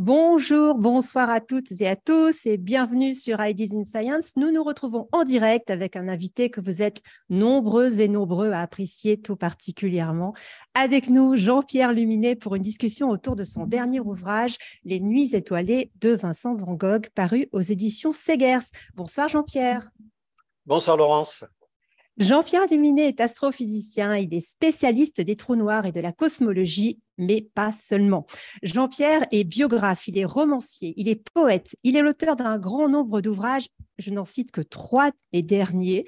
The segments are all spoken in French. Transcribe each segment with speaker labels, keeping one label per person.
Speaker 1: Bonjour, bonsoir à toutes et à tous et bienvenue sur Ideas in Science. Nous nous retrouvons en direct avec un invité que vous êtes nombreux et nombreux à apprécier tout particulièrement. Avec nous, Jean-Pierre Luminet pour une discussion autour de son dernier ouvrage, Les Nuits étoilées de Vincent Van Gogh, paru aux éditions Segers. Bonsoir Jean-Pierre.
Speaker 2: Bonsoir Laurence.
Speaker 1: Jean-Pierre Luminet est astrophysicien, il est spécialiste des trous noirs et de la cosmologie, mais pas seulement. Jean-Pierre est biographe, il est romancier, il est poète, il est l'auteur d'un grand nombre d'ouvrages, je n'en cite que trois des derniers,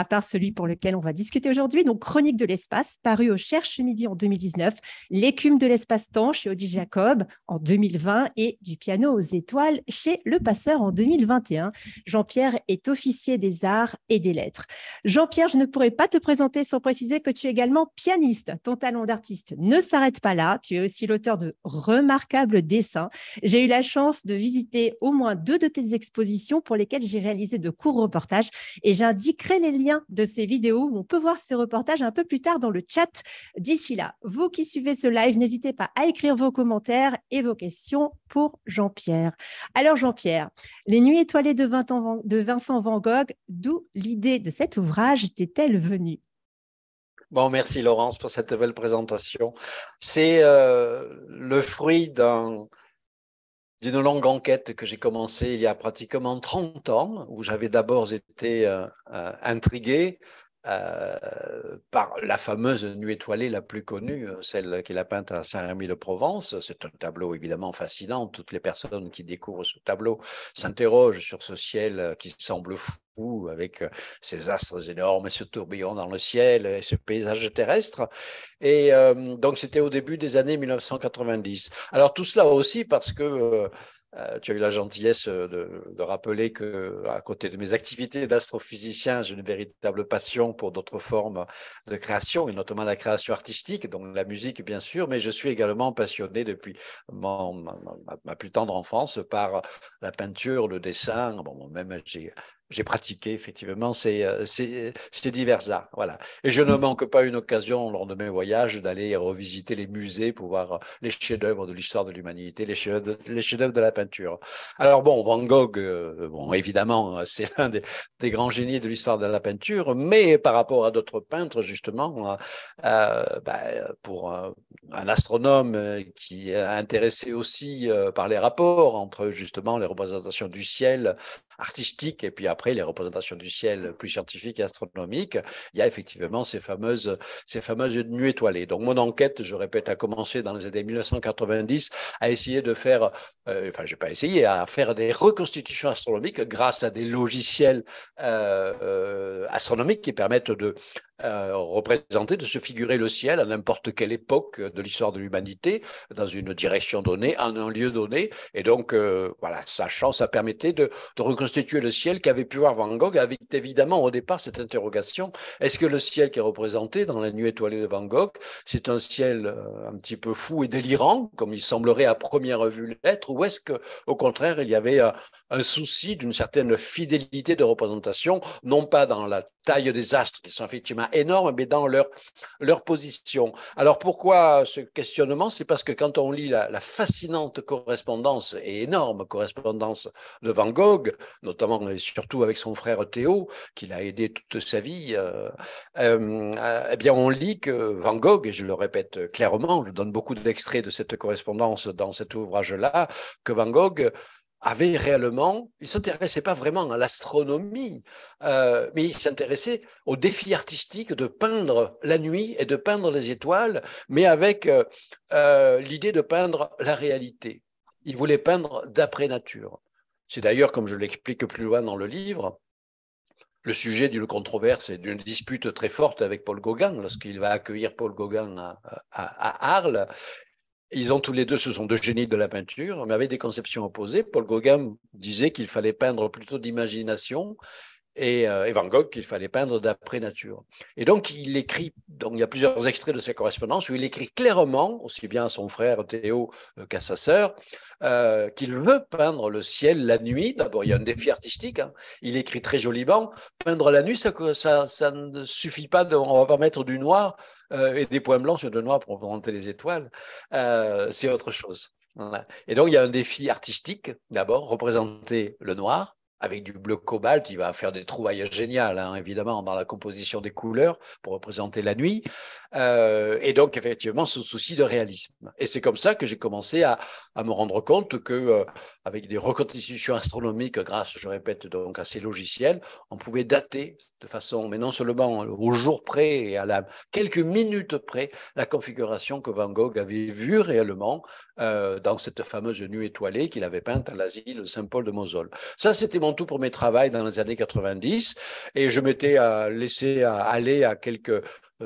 Speaker 1: à part celui pour lequel on va discuter aujourd'hui, donc Chronique de l'espace, paru au Cherche Midi en 2019, L'écume de l'espace-temps chez Audi Jacob en 2020 et Du piano aux étoiles chez Le Passeur en 2021. Jean-Pierre est officier des arts et des lettres. Jean-Pierre, je ne pourrais pas te présenter sans préciser que tu es également pianiste. Ton talent d'artiste ne s'arrête pas là. Tu es aussi l'auteur de remarquables dessins. J'ai eu la chance de visiter au moins deux de tes expositions pour lesquelles j'ai réalisé de courts reportages et j'indiquerai les liens de ces vidéos on peut voir ces reportages un peu plus tard dans le chat. D'ici là, vous qui suivez ce live, n'hésitez pas à écrire vos commentaires et vos questions pour Jean-Pierre. Alors Jean-Pierre, Les Nuits étoilées de, Vincent Van Gogh, d'où l'idée de cet ouvrage était-elle venue
Speaker 2: Bon, merci Laurence pour cette belle présentation. C'est euh, le fruit d'un d'une longue enquête que j'ai commencée il y a pratiquement 30 ans, où j'avais d'abord été euh, euh, intrigué euh, par la fameuse nuit étoilée la plus connue, euh, celle qu'il a peinte à Saint-Rémy de Provence. C'est un tableau évidemment fascinant. Toutes les personnes qui découvrent ce tableau s'interrogent sur ce ciel euh, qui semble fou avec ces astres énormes et ce tourbillon dans le ciel et ce paysage terrestre. Et donc c'était au début des années 1990. Alors tout cela aussi parce que... Euh, tu as eu la gentillesse euh, de, rappeler que, à côté de mes activités d'astrophysicien, j'ai une véritable passion pour d'autres formes de création, et notamment la création artistique, donc la musique bien sûr, mais je suis également passionné depuis ma, ma, plus tendre enfance par la peinture, le dessin. Bon, même j'ai j'ai pratiqué effectivement ces, diverses euh, divers arts. Voilà. Et je ne mmh. manque pas une occasion lors de mes voyages d'aller revisiter les musées pour voir euh, les chefs-d'œuvre de l'histoire de l'humanité, les chefs-d'œuvre de la peinture. Alors bon, Van Gogh, euh, bon, évidemment, hein, c'est l'un des, grands génies de l'histoire de la peinture, mais par rapport à d'autres peintres, justement, hein, bah, pour un, astronome qui est intéressé aussi par les rapports entre justement les représentations du ciel artistique et puis après les représentations du ciel plus scientifiques et astronomiques, il y a effectivement ces fameuses, ces fameuses étoilées. Donc mon enquête, je répète, a commencé dans les années 1990 à essayer de faire, euh, enfin je n'ai pas essayé, à faire des reconstitutions astronomiques grâce à des logiciels euh, euh, astronomiques qui permettent de euh, représenter, de se figurer le ciel à n'importe quelle époque de l'histoire de l'humanité, dans une direction donnée, en un lieu donné. Et donc, sa euh, voilà, sachant, ça permettait de, reconstituer le ciel qu'avait pu voir Van Gogh, avec évidemment au départ cette interrogation, est-ce que le ciel qui est représenté dans la nuit étoilée de Van Gogh, c'est un ciel euh, un petit peu fou et délirant, comme il semblerait à première vue l'être, ou est-ce qu'au contraire, il y avait un, un souci d'une certaine fidélité de représentation, non pas dans la taille des astres qui sont effectivement énorme, mais dans leur, leur position. Alors pourquoi ce questionnement C'est parce que quand on lit la, fascinante correspondance et énorme correspondance de Van Gogh, notamment et surtout avec son frère Théo, qui l'a aidé toute sa vie, euh, euh, eh bien on lit que Van Gogh, et je le répète clairement, je donne beaucoup d'extraits de cette correspondance dans cet ouvrage-là, que Van Gogh avait réellement, il ne s'intéressait pas vraiment à l'astronomie, euh, mais il s'intéressait au défi artistique de peindre la nuit et de peindre les étoiles, mais avec euh, euh, l'idée de peindre la réalité. Il voulait peindre d'après nature. C'est d'ailleurs, comme je l'explique plus loin dans le livre, le sujet d'une controverse et d'une dispute très forte avec Paul Gauguin, lorsqu'il va accueillir Paul Gauguin à Arles ils ont tous les deux, ce sont deux génies de la peinture, mais avec des conceptions opposées. Paul Gauguin disait qu'il fallait peindre plutôt d'imagination euh, et, Van Gogh qu'il fallait peindre d'après nature. Et donc il écrit, donc il y a plusieurs extraits de sa correspondance où il écrit clairement, aussi bien à son frère Théo euh, qu'à sa sœur, euh, qu'il veut peindre le ciel la nuit. D'abord, il y a un défi artistique. Hein. Il écrit très joliment. Peindre la nuit, ça, ne suffit pas. De, on va pas mettre du noir et des points blancs sur du noir pour représenter les étoiles. c'est autre chose. Et donc, il y a un défi artistique. D'abord, représenter le noir avec du bleu cobalt, il va faire des trouvailles géniales, hein, évidemment, dans la composition des couleurs pour représenter la nuit. Euh, et donc, effectivement, ce souci de réalisme. Et c'est comme ça que j'ai commencé à, me rendre compte que euh, avec des reconstitutions astronomiques grâce, je répète, donc à ces logiciels, on pouvait dater de façon, mais non seulement au jour près et à la quelques minutes près, la configuration que Van Gogh avait vue réellement euh, dans cette fameuse nuit étoilée qu'il avait peinte à l'asile Saint-Paul de Mosol. Ça, c'était mon tout pour mes travaux dans les années 90 et je m'étais euh, laissé euh, aller à quelques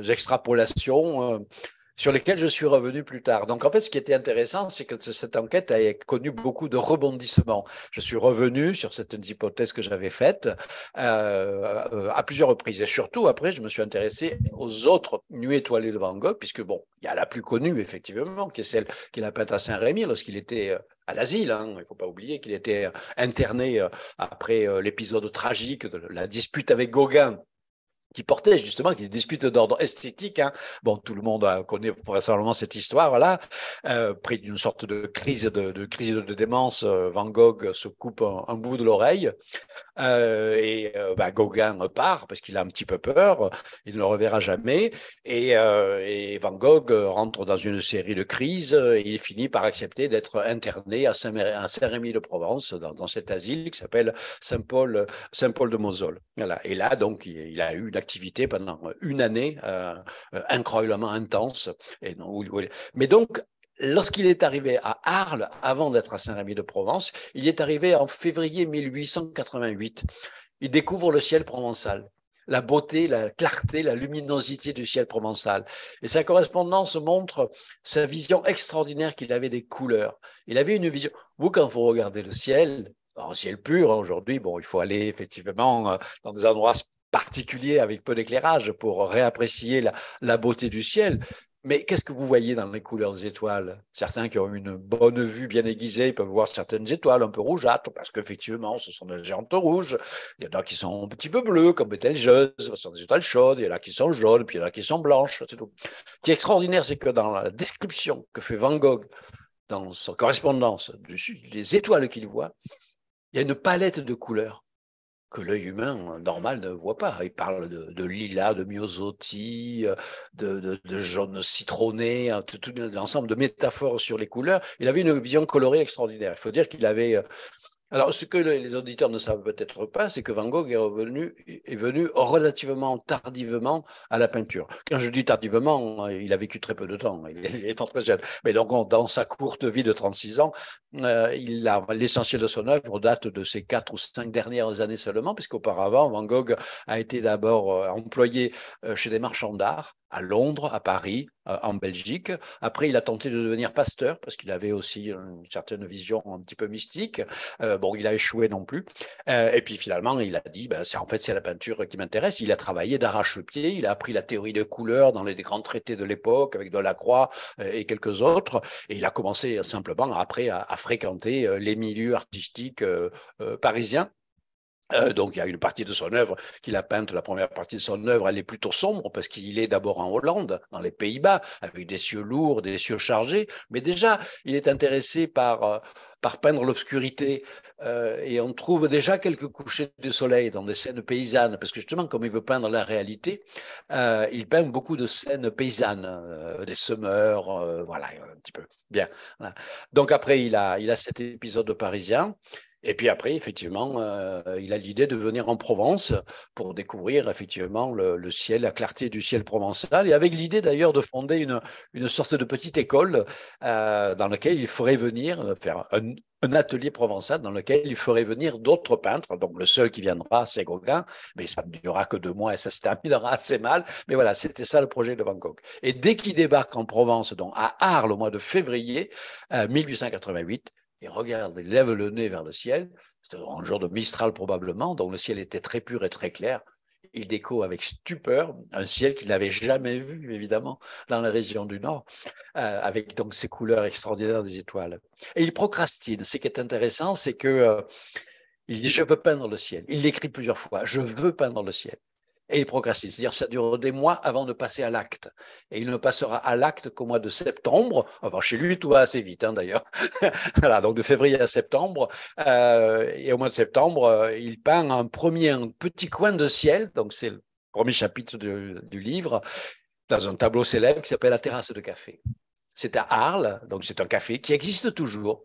Speaker 2: extrapolations sur lesquels je suis revenu plus tard. Donc en fait, ce qui était intéressant, c'est que cette enquête a connu beaucoup de rebondissements. Je suis revenu sur cette hypothèse que j'avais faite euh, euh, à plusieurs reprises. Et surtout, après, je me suis intéressé aux autres nuits étoilées de Van Gogh, puisque bon, il y a la plus connue, effectivement, qui est celle qu'il a peinte à Saint-Rémy lorsqu'il était euh, à l'asile. Hein. Il ne faut pas oublier qu'il était interné après l'épisode tragique de la dispute avec Gauguin qui portait justement, qui dispute d'ordre esthétique. Hein. Bon, tout le monde euh, connaît probablement cette histoire, voilà. Euh, pris d'une sorte de crise de, crise de démence, euh, Van Gogh se coupe un, bout de l'oreille et bah, Gauguin repart parce qu'il a un petit peu peur, il ne le reverra jamais. Et, Van Gogh rentre dans une série de crises et il finit par accepter d'être interné à Saint-Rémy-de-Provence, dans, cet asile qui s'appelle Saint-Paul Saint, -Paul, de Mosol. Voilà. Et là, donc, il, il a eu une activité pendant euh, une année euh, euh, incroyablement intense. Et non, mais donc, Lorsqu'il est arrivé à Arles, avant d'être à Saint-Rémy-de-Provence, il est arrivé en février 1888. Il découvre le ciel provençal, la beauté, la clarté, la luminosité du ciel provençal. Et sa correspondance montre sa vision extraordinaire qu'il avait des couleurs. Il avait une vision. Vous, quand vous regardez le ciel, un oh, ciel pur, hein, aujourd'hui, bon, il faut aller effectivement dans des endroits particulier avec peu d'éclairage pour réapprécier la, beauté du ciel. Mais qu'est-ce que vous voyez dans les couleurs des étoiles Certains qui ont une bonne vue bien aiguisée peuvent voir certaines étoiles un peu rougeâtres, parce qu'effectivement, ce sont des géantes rouges. Il y en a qui sont un petit peu bleues, comme Betelgeuse, ce sont des étoiles chaudes, il y en a qui sont jaunes, puis il y en a qui sont blanches, c'est tout. Ce qui est extraordinaire, c'est que dans la description que fait Van Gogh dans sa correspondance des étoiles qu'il voit, il y a une palette de couleurs que l'œil humain euh, normal ne voit pas. Il parle de, lilas, de myosotis, euh, de, jaune citronné, hein, tout un ensemble de métaphores sur les couleurs. Il avait une vision colorée extraordinaire. Il faut dire qu'il avait euh, alors, ce que les auditeurs ne savent peut-être pas, c'est que Van Gogh est, revenu, est venu relativement tardivement à la peinture. Quand je dis tardivement, il a vécu très peu de temps, il est très jeune. Mais donc, dans sa courte vie de 36 ans, euh, l'essentiel de son œuvre date de ses quatre ou cinq dernières années seulement, puisqu'auparavant, Van Gogh a été d'abord euh, employé euh, chez des marchands d'art à Londres, à Paris, en Belgique. Après, il a tenté de devenir pasteur parce qu'il avait aussi une certaine vision un petit peu mystique. Euh, bon, il a échoué non plus. Euh, et puis finalement, il a dit, ben, c'est en fait c'est la peinture qui m'intéresse. Il a travaillé d'arrache-pied, il a appris la théorie des couleurs dans les grands traités de l'époque avec Delacroix euh, et quelques autres. Et il a commencé simplement après à, fréquenter les milieux artistiques parisiens euh, donc il y a une partie de son œuvre qu'il a peinte, la première partie de son œuvre, elle est plutôt sombre parce qu'il est d'abord en Hollande, dans les Pays-Bas, avec des cieux lourds, des cieux chargés, mais déjà il est intéressé par... Euh, par peindre l'obscurité. Euh, et on trouve déjà quelques couchers de soleil dans des scènes paysannes, parce que justement, comme il veut peindre la réalité, il peint beaucoup de scènes paysannes, des semeurs, voilà, un petit peu. Bien. Donc après, il a, il a cet épisode parisien. Et puis après, effectivement, euh, il a l'idée de venir en Provence pour découvrir effectivement le, ciel, la clarté du ciel provençal, et avec l'idée d'ailleurs de fonder une, sorte de petite école euh, dans laquelle il ferait venir euh, faire un, atelier provençal dans lequel il ferait venir d'autres peintres. Donc le seul qui viendra, c'est Gauguin, mais ça ne durera que deux mois et ça se terminera assez mal. Mais voilà, c'était ça le projet de Van Gogh. Et dès qu'il débarque en Provence, donc à Arles au mois de février 1888, il regarde, il lève le nez vers le ciel. c'est un jour de Mistral probablement, donc le ciel était très pur et très clair. Il déco avec stupeur un ciel qu'il n'avait jamais vu, évidemment, dans la région du Nord, euh, avec donc ces couleurs extraordinaires des étoiles. Et il procrastine. Ce qui est intéressant, c'est que euh, il dit Je veux peindre le ciel. Il l'écrit plusieurs fois Je veux peindre le ciel et il progressiste, C'est-à-dire ça dure des mois avant de passer à l'acte. Et il ne passera à l'acte qu'au mois de septembre. Enfin, chez lui, tout va assez vite, hein, d'ailleurs. voilà, donc de février à septembre. Euh, et au mois de septembre, euh, il peint un premier petit coin de ciel. Donc c'est le premier chapitre du, livre, dans un tableau célèbre qui s'appelle La terrasse de café. C'est à Arles, donc c'est un café qui existe toujours.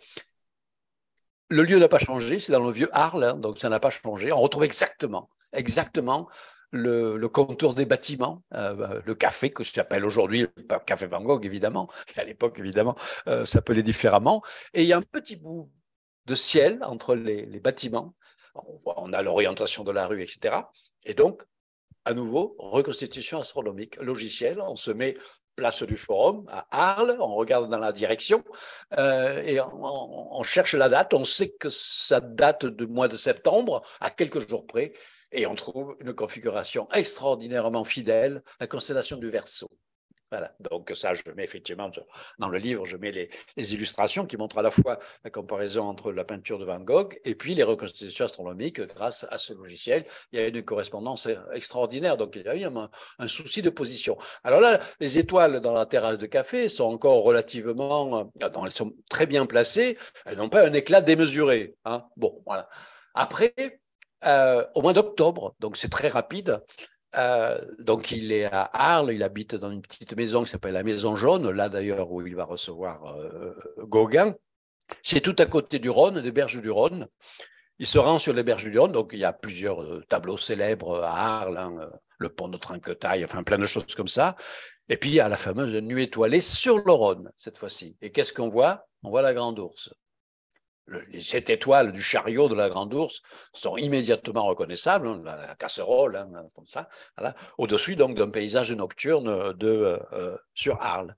Speaker 2: Le lieu n'a pas changé, c'est dans le vieux Arles, hein, donc ça n'a pas changé. On retrouve exactement, exactement le, contour des bâtiments, euh, bah, le café que j'appelle aujourd'hui le café Van Gogh évidemment, à l'époque évidemment euh, ça s'appelait différemment, et il y a un petit bout de ciel entre les, bâtiments. On, voit, on a l'orientation de la rue, etc. Et donc, à nouveau, reconstitution astronomique, logicielle on se met place du Forum, à Arles, on regarde dans la direction euh, et on, cherche la date, on sait que ça date du mois de septembre, à quelques jours près, et on trouve une configuration extraordinairement fidèle, la constellation du Verseau. Voilà. Donc ça, je mets effectivement, dans le livre, je mets les, illustrations qui montrent à la fois la comparaison entre la peinture de Van Gogh et puis les reconstitutions astronomiques grâce à ce logiciel. Il y a une correspondance extraordinaire, donc il y a eu un, souci de position. Alors là, les étoiles dans la terrasse de café sont encore relativement, euh, non, elles sont très bien placées, elles n'ont pas un éclat démesuré. Hein. Bon, voilà. Après, euh, au mois d'octobre, donc c'est très rapide, euh, donc il est à Arles, il habite dans une petite maison qui s'appelle la Maison Jaune, là d'ailleurs où il va recevoir euh, Gauguin. C'est tout à côté du Rhône, des berges du Rhône. Il se rend sur les berges du Rhône, donc il y a plusieurs euh, tableaux célèbres à Arles, hein, le pont de Trinquetaille, enfin plein de choses comme ça. Et puis il y a la fameuse nuit étoilée sur le Rhône cette fois-ci. Et qu'est-ce qu'on voit On voit la grande Ourse. Les sept étoiles du chariot de la grande Ourse sont immédiatement reconnaissables, hein, la, casserole, hein, comme ça, au-dessus donc d'un paysage nocturne de, euh, euh, sur Arles.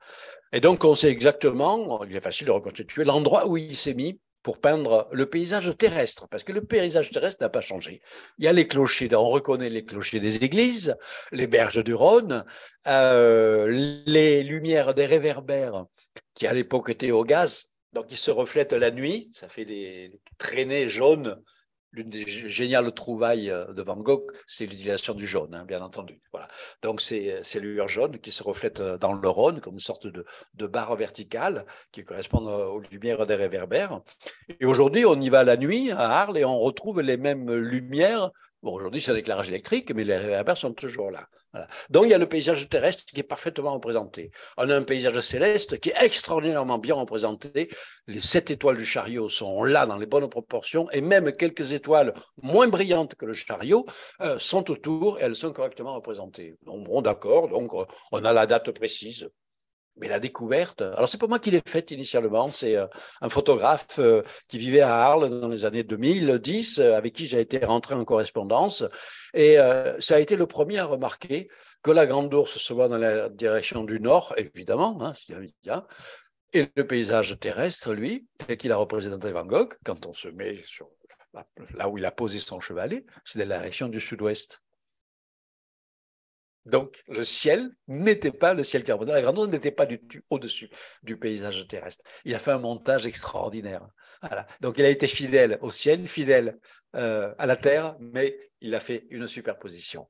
Speaker 2: Et donc on sait exactement, il est facile de reconstituer l'endroit où il s'est mis pour peindre le paysage terrestre, parce que le paysage terrestre n'a pas changé. Il y a les clochers, on reconnaît les clochers des églises, les berges du Rhône, euh, les lumières des réverbères qui à l'époque étaient au gaz, donc, il se reflète la nuit, ça fait des traînées jaunes. L'une des géniales trouvailles euh, de Van Gogh, c'est l'utilisation du jaune, hein, bien entendu. Voilà. Donc, c'est ces lueurs jaunes qui se reflète euh, dans le Rhône comme une sorte de, de barre verticale qui correspond euh, aux lumières des réverbères. Et aujourd'hui, on y va la nuit à Arles et on retrouve les mêmes lumières Bon, aujourd'hui, c'est un éclairage électrique, mais les réverbères sont toujours là. Donc, il y a le paysage terrestre qui est parfaitement représenté. On a un paysage céleste qui est extraordinairement bien représenté. Les sept étoiles du chariot sont là dans les bonnes proportions, et même quelques étoiles moins brillantes que le chariot euh, sont autour et elles sont correctement représentées. bon, d'accord, donc euh, on a la date précise. Mais la découverte, alors c'est pas moi qui l'ai faite initialement, c'est euh, un photographe euh, qui vivait à Arles dans les années 2010, euh, avec qui j'ai été rentré en correspondance, et ça a été le premier à remarquer que la Grande Ourse se voit dans la direction du nord, évidemment, hein, et le paysage terrestre, lui, tel qu'il a représenté Van Gogh, quand on se met sur là où il a posé son chevalet, c'est dans la direction du sud-ouest. Donc le ciel n'était pas le ciel et la grande n'était pas du, tout au-dessus du paysage terrestre. Il a fait un montage extraordinaire. Donc il a été fidèle au ciel, fidèle euh, à la terre, mais il a fait une superposition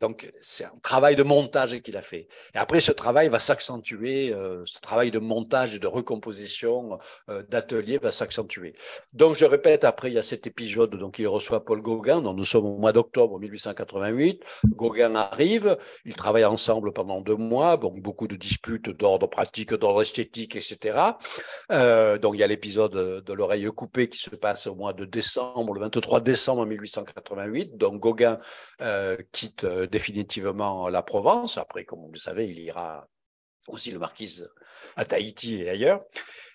Speaker 2: donc, c'est un travail de montage qu'il a fait. Et après, ce travail va s'accentuer, euh, ce travail de montage, de recomposition, euh, d'atelier va s'accentuer. Donc, je répète, après, il y a cet épisode, donc il reçoit Paul Gauguin, dont nous sommes au mois d'octobre 1888. Gauguin arrive, ils travaillent ensemble pendant deux mois, donc beaucoup de disputes d'ordre pratique, d'ordre esthétique, etc. Euh, donc, il y a l'épisode de l'oreille coupée qui se passe au mois de décembre, le 23 décembre 1888. Donc, Gauguin euh, quitte euh, définitivement la Provence. Après, comme vous le savez, il ira aussi le marquis à Tahiti et ailleurs.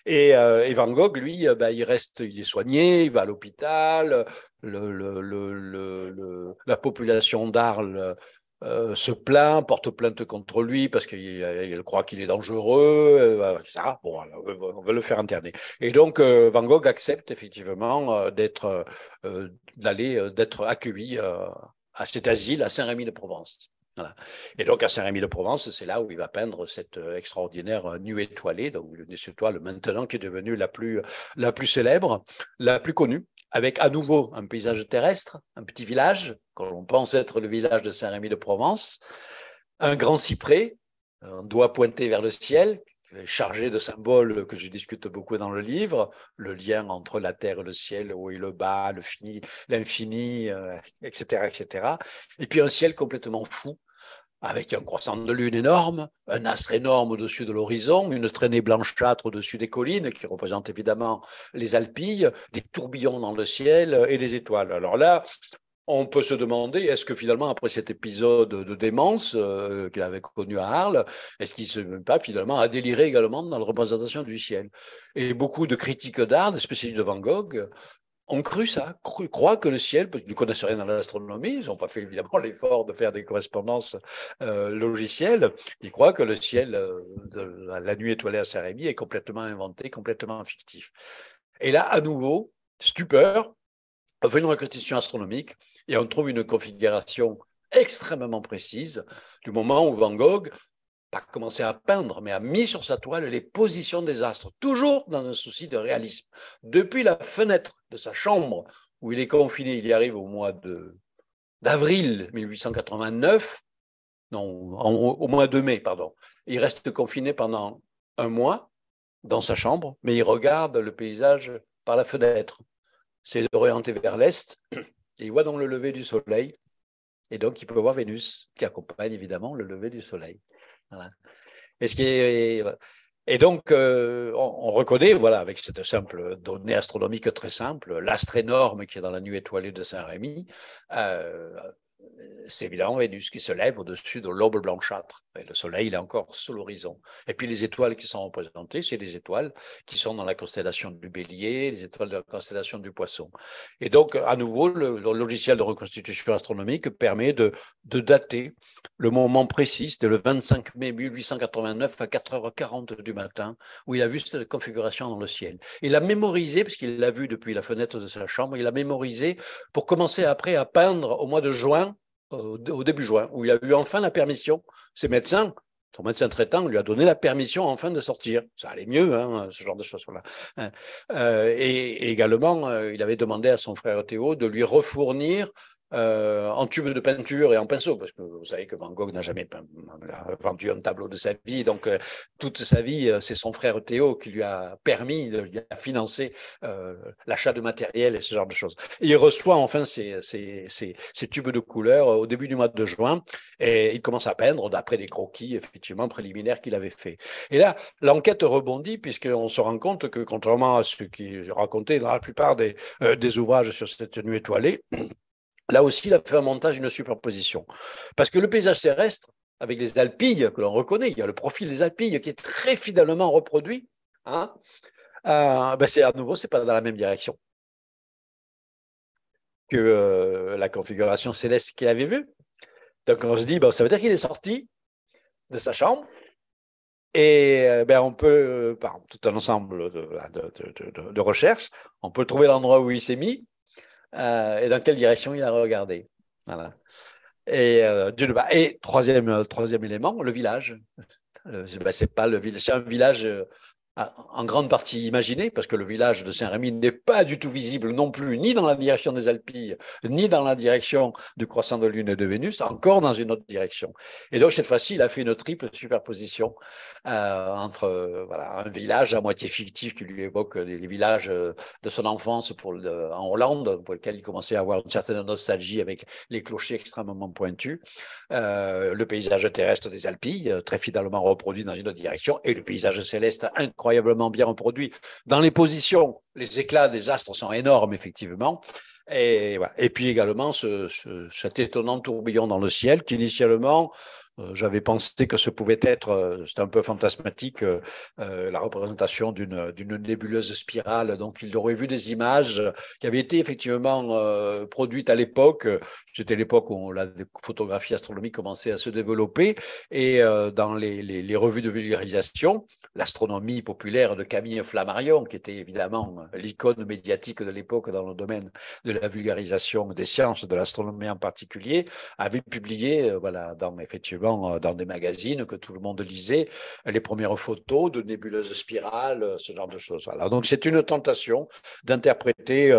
Speaker 2: Et, euh, Van Gogh, lui, bah, il reste, il est soigné, il va à l'hôpital. la population d'Arles se plaint, porte plainte contre lui parce qu'elle croit qu'il est dangereux, Bon, on veut le faire interner. Et donc Van Gogh accepte effectivement d'être, d'aller, d'être accueilli à cet asile à Saint-Rémy-de-Provence. Et donc à Saint-Rémy-de-Provence, c'est là où il va peindre cette euh, extraordinaire euh, nuée étoilée, donc une étoile maintenant qui est devenue la plus, la plus célèbre, la plus connue, avec à nouveau un paysage terrestre, un petit village, quand on pense être le village de Saint-Rémy-de-Provence, un grand cyprès, un doigt pointé vers le ciel, chargé de symboles que je discute beaucoup dans le livre, le lien entre la terre et le ciel, le haut et le bas, le fini, l'infini, etc., euh, etc. Et puis un ciel complètement fou, avec un croissant de lune énorme, un astre énorme au-dessus de l'horizon, une traînée blanchâtre au-dessus des collines, qui représente évidemment les Alpilles, des tourbillons dans le ciel et des étoiles. Alors là, on peut se demander, est-ce que finalement, après cet épisode de démence euh, qu'il avait connu à Arles, est-ce qu'il ne se met pas finalement à délirer également dans la représentation du ciel Et beaucoup de critiques d'art, des spécialistes de Van Gogh, ont cru ça, croient que le ciel, parce qu'ils ne connaissent rien dans l'astronomie, ils n'ont pas fait évidemment l'effort de faire des correspondances euh, logicielles, ils croient que le ciel, euh, la nuit étoilée à Saint-Rémy, est complètement inventé, complètement fictif. Et là, à nouveau, stupeur, fait une récréation astronomique et on trouve une configuration extrêmement précise du moment où Van Gogh pas commencé à peindre, mais a mis sur sa toile les positions des astres, toujours dans un souci de réalisme. Depuis la fenêtre de sa chambre, où il est confiné, il y arrive au mois d'avril 1889, non, au mois de mai, pardon. Il reste confiné pendant un mois dans sa chambre, mais il regarde le paysage par la fenêtre. C'est orienté vers l'est et il voit donc le lever du soleil. Et donc, il peut voir Vénus qui accompagne évidemment le lever du soleil. Et, donc, euh, on, reconnaît, voilà, avec cette simple donnée astronomique très simple, l'astre énorme qui est dans la nuit étoilée de Saint-Rémy, euh, c'est évidemment Vénus qui se lève au-dessus de l'aube blanchâtre. Et le Soleil, il est encore sous l'horizon. Et puis les étoiles qui sont représentées, c'est les étoiles qui sont dans la constellation du Bélier, les étoiles de la constellation du Poisson. Et donc, à nouveau, le, logiciel de reconstitution astronomique permet de, de dater le moment précis, c'est le 25 mai 1889 à 4h40 du matin, où il a vu cette configuration dans le ciel. Il a mémorisé, puisqu'il qu'il l'a vu depuis la fenêtre de sa chambre, il a mémorisé pour commencer après à peindre au mois de juin au début juin, où il a eu enfin la permission. Ses médecins, son médecin traitant, lui a donné la permission enfin de sortir. Ça allait mieux, hein, ce genre de choses-là. Hein. Euh, et, également, euh, il avait demandé à son frère Théo de lui refournir euh, en tube de peinture et en pinceau, parce que vous savez que Van Gogh n'a jamais vendu un tableau de sa vie. Donc, euh, toute sa vie, euh, c'est son frère Théo qui lui a permis de lui l'achat de matériel et ce genre de choses. il reçoit enfin ces tubes de couleur au début du mois de juin et il commence à peindre d'après des croquis, effectivement, préliminaires qu'il avait fait. Et là, l'enquête rebondit, puisqu'on se rend compte que, contrairement à ce qui est raconté dans la plupart des, des ouvrages sur cette nuit étoilée, Là aussi, il a fait un montage, une superposition. Parce que le paysage terrestre, avec les alpilles que l'on reconnaît, il y a le profil des alpilles qui est très fidèlement reproduit. Hein. Euh, ben, c'est à nouveau, ce n'est pas dans la même direction que euh, la configuration céleste qu'il avait vue. Donc on se dit, ben, ça veut dire qu'il est sorti de sa chambre. Et euh, ben, on peut, par tout un ensemble de, de, de recherches, on peut trouver l'endroit où il s'est mis, euh, et dans quelle direction il a regardé. Et, euh, et euh, troisième, élément, le village. C'est pas le village, c'est un village ah, en grande partie imaginé, parce que le village de Saint-Rémy n'est pas du tout visible non plus, ni dans la direction des Alpilles, ni dans la direction du croissant de Lune et de Vénus, encore dans une autre direction. Et donc, cette fois-ci, il a fait une triple superposition euh, entre euh, voilà, un village à moitié fictif qui lui évoque les, villages euh, de son enfance pour en Hollande, pour lequel il commençait à avoir une certaine nostalgie avec les clochers extrêmement pointus, le paysage terrestre des Alpilles, très fidèlement reproduit dans une autre direction, et le paysage céleste incroyablement bien reproduit. Dans les positions, les éclats des astres sont énormes, effectivement. Et, puis également cet étonnant tourbillon dans le ciel qui, initialement, euh, j'avais pensé que ce pouvait être, euh, c'était un peu fantasmatique, euh, la représentation d'une nébuleuse spirale. Donc, il aurait vu des images qui avaient été effectivement produites à l'époque. C'était l'époque où la photographie astronomique commençait à se développer. Et dans les, les, les, revues de vulgarisation, l'astronomie populaire de Camille Flammarion, qui était évidemment l'icône médiatique de l'époque dans le domaine de la vulgarisation des sciences, de l'astronomie en particulier, avait publié, voilà, dans effectivement euh, dans des magazines que tout le monde lisait, les premières photos de nébuleuses spirales, euh, ce genre de choses. Donc c'est une tentation d'interpréter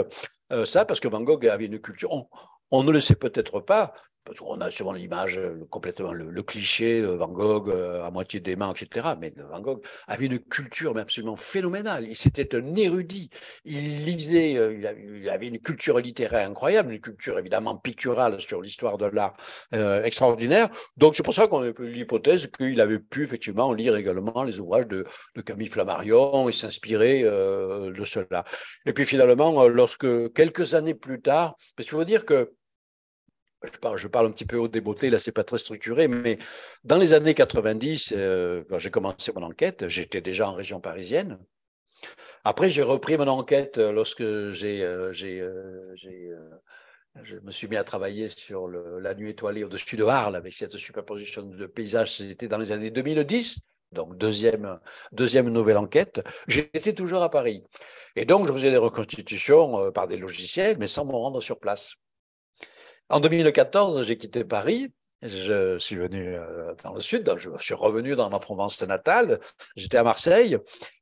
Speaker 2: euh, ça parce que Van Gogh avait une culture. on ne le sait peut-être pas, parce qu'on a souvent l'image, euh, complètement le, cliché de Van Gogh, euh, à moitié dément, etc. Mais Van Gogh avait une culture mais absolument phénoménale. Il c'était un érudit. Il lisait, euh, il avait une culture littéraire incroyable, une culture évidemment picturale sur l'histoire de l'art extraordinaire. Donc c'est pour ça qu'on a l'hypothèse qu'il avait pu effectivement lire également les ouvrages de, de Camille Flammarion et s'inspirer de cela. Et puis finalement, lorsque quelques années plus tard, parce qu'il faut dire que je parle, un petit peu haut des beautés, là, c'est pas très structuré, mais dans les années 90, euh, quand j'ai commencé mon enquête, j'étais déjà en région parisienne. Après, j'ai repris mon enquête euh, lorsque euh, je me suis mis à travailler sur la nuit étoilée au-dessus de Arles avec cette superposition de paysages. C'était dans les années 2010, donc deuxième, deuxième nouvelle enquête. J'étais toujours à Paris. Et donc, je faisais des reconstitutions par des logiciels, mais sans me rendre sur place. En 2014, j'ai quitté Paris. Je suis venu euh, dans le sud, je suis revenu dans ma Provence natale. J'étais à Marseille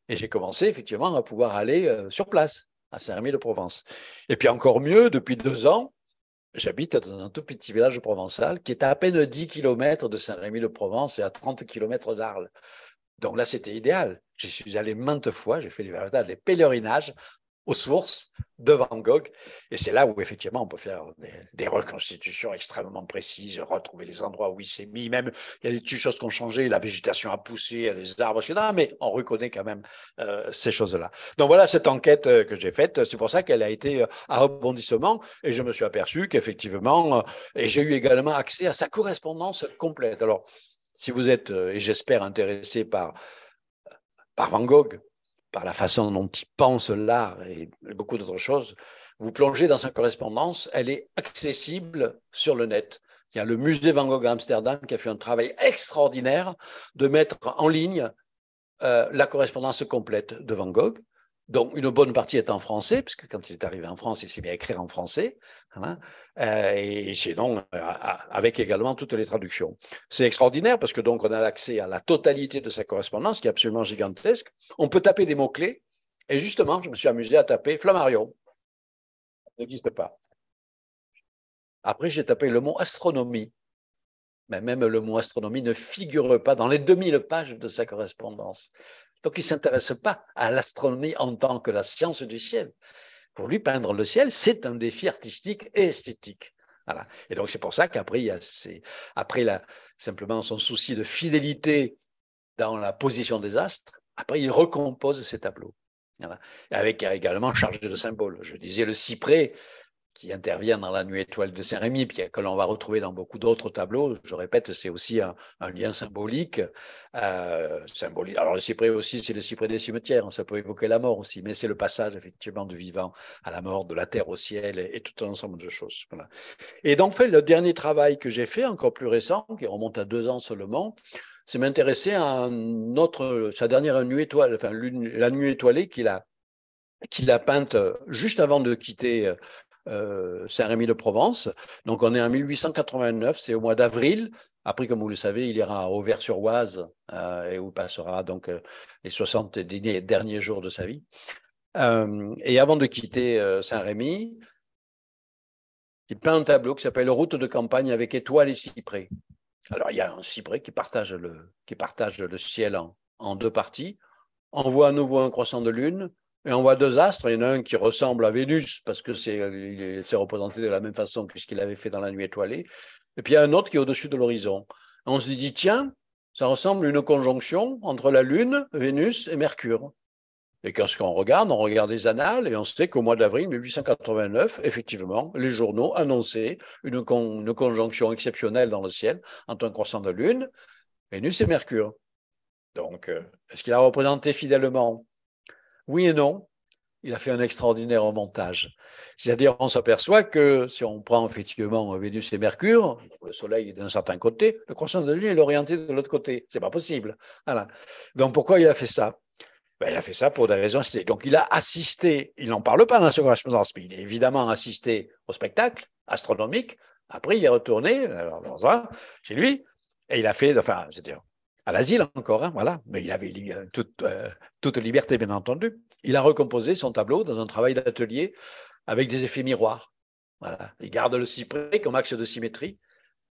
Speaker 2: et j'ai commencé effectivement à pouvoir aller euh, sur place, à Saint-Rémy-de-Provence. Et puis encore mieux, depuis deux ans, J'habite dans un tout petit village provençal qui est à peine 10 km de saint rémy de provence et à 30 km d'Arles. Donc là, c'était idéal. J'y suis allé maintes fois, j'ai fait les des pèlerinages aux sources de Van Gogh. Et c'est là où, effectivement, on peut faire des, reconstitutions extrêmement précises, retrouver les endroits où il s'est mis. Même, il y a des petites choses qui ont changé, la végétation a poussé, il y a des arbres, etc. Mais on reconnaît quand même euh, ces choses-là. Donc voilà cette enquête euh, que j'ai faite. C'est pour ça qu'elle a été euh, à rebondissement. Et je me suis aperçu qu'effectivement, et j'ai eu également accès à sa correspondance complète. Alors, si vous êtes, et j'espère, intéressé par, par Van Gogh, par la façon dont il pense l'art et beaucoup d'autres choses, vous plongez dans sa correspondance, elle est accessible sur le net. Il y a le musée Van Gogh Amsterdam qui a fait un travail extraordinaire de mettre en ligne euh, la correspondance complète de Van Gogh. Donc, une bonne partie est en français, puisque quand il est arrivé en France, il s'est mis à écrire en français, hein. euh, et sinon euh, avec également toutes les traductions. C'est extraordinaire parce que donc on a accès à la totalité de sa correspondance, qui est absolument gigantesque. On peut taper des mots-clés, et justement, je me suis amusé à taper Flammarion. Ça n'existe pas. Après, j'ai tapé le mot astronomie. Mais même le mot astronomie ne figure pas dans les 2000 pages de sa correspondance. Donc il ne s'intéresse pas à l'astronomie en tant que la science du ciel. Pour lui, peindre le ciel, c'est un défi artistique et esthétique. Et donc c'est pour ça qu'après, il a ces... après simplement son souci de fidélité dans la position des astres, après il recompose ses tableaux. Avec également chargé de symboles. Je disais le cyprès, qui intervient dans la nuit étoile de Saint-Rémy, que l'on va retrouver dans beaucoup d'autres tableaux. Je répète, c'est aussi un, lien symbolique, euh, symbolique. Alors le cyprès aussi, c'est le cyprès des cimetières, hein, ça peut évoquer la mort aussi, mais c'est le passage effectivement du vivant à la mort, de la terre au ciel et, tout un ensemble de choses. Voilà. Et donc fait, le dernier travail que j'ai fait, encore plus récent, qui remonte à deux ans seulement, c'est m'intéresser à un autre, sa dernière nuit étoile, enfin la nuit étoilée qu'il a qu'il a peinte euh, juste avant de quitter euh, euh, Saint-Rémy-de-Provence. Donc on est en 1889, c'est au mois d'avril. Après, comme vous le savez, il ira au sur oise euh, et où passera donc euh, les 60 derniers jours de sa vie. et avant de quitter Saint-Rémy, il peint un tableau qui s'appelle Route de campagne avec étoiles et cyprès. Alors il y a un cyprès qui partage le, qui partage le ciel en, en deux parties. On voit à nouveau un croissant de lune, et on voit deux astres, il y en a un qui ressemble à Vénus, parce que c'est représenté de la même façon que ce qu'il avait fait dans la nuit étoilée, et puis il y a un autre qui est au-dessus de l'horizon. On se dit, tiens, ça ressemble à une conjonction entre la Lune, Vénus et Mercure. Et qu'est-ce qu'on regarde, on regarde les annales et on sait qu'au mois d'avril 1889, effectivement, les journaux annonçaient une, conjonction exceptionnelle dans le ciel entre un croissant de lune, Vénus et Mercure. Donc, euh, est-ce qu'il a représenté fidèlement oui et non. Il a fait un extraordinaire montage. C'est-à-dire, on s'aperçoit que si on prend effectivement Vénus et Mercure, le Soleil est d'un certain côté, le croissant de Lune est orienté de l'autre côté. n'est pas possible. Voilà. Donc, pourquoi il a fait ça ben, il a fait ça pour des raisons Donc, il a assisté, il n'en parle pas dans ce correspondance, mais il a évidemment assisté au spectacle astronomique. Après, il est retourné chez lui, et il a fait, enfin, c'est-à-dire, à l'asile encore, hein, voilà, mais il avait euh, toute, liberté, bien entendu. Il a recomposé son tableau dans un travail d'atelier avec des effets miroirs. Il garde le cyprès comme axe de symétrie.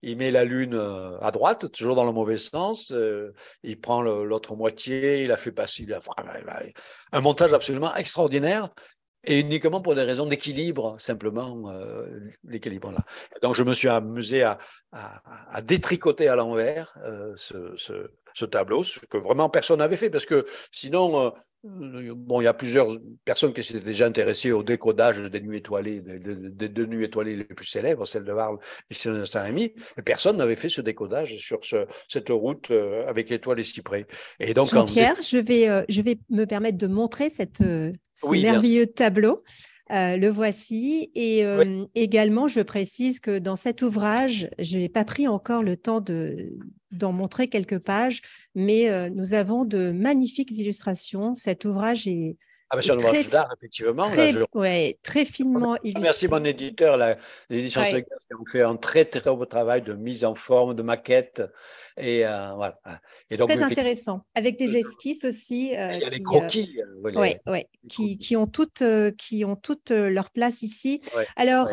Speaker 2: Il met la lune euh, à droite, toujours dans le mauvais sens. Euh, il prend l'autre moitié, il a fait passer un montage absolument extraordinaire et uniquement pour des raisons d'équilibre, simplement euh, l'équilibre là. Donc je me suis amusé à, détricoter à l'envers euh, ce, ce, tableau, ce que vraiment personne n'avait fait, parce que sinon euh, Bon, il y a plusieurs personnes qui s'étaient déjà intéressées au décodage des nuits étoilées, des, deux nuits étoilées les plus célèbres, celle de Varle et celle de Saint-Rémy. Personne n'avait fait ce décodage sur cette route euh, avec étoiles et cyprès. Et donc, Jean-Pierre,
Speaker 1: je, vais, euh, je vais me permettre de montrer cette, euh, ce merveilleux tableau. Euh, le voici. Et euh, également, je précise que dans cet ouvrage, je n'ai pas pris encore le temps de, d'en montrer quelques pages, mais euh, nous avons de magnifiques illustrations. Cet ouvrage est ah bah, très,
Speaker 2: effectivement.
Speaker 1: très finement illustré. Merci mon
Speaker 2: éditeur, l'édition ouais. qui a fait un très très beau travail de mise en forme, de maquette. Et, euh, donc, très intéressant,
Speaker 1: avec des esquisses aussi. Euh, il y a des euh, croquis. oui, qui, ont toutes, qui ont toutes leur place ici. Alors,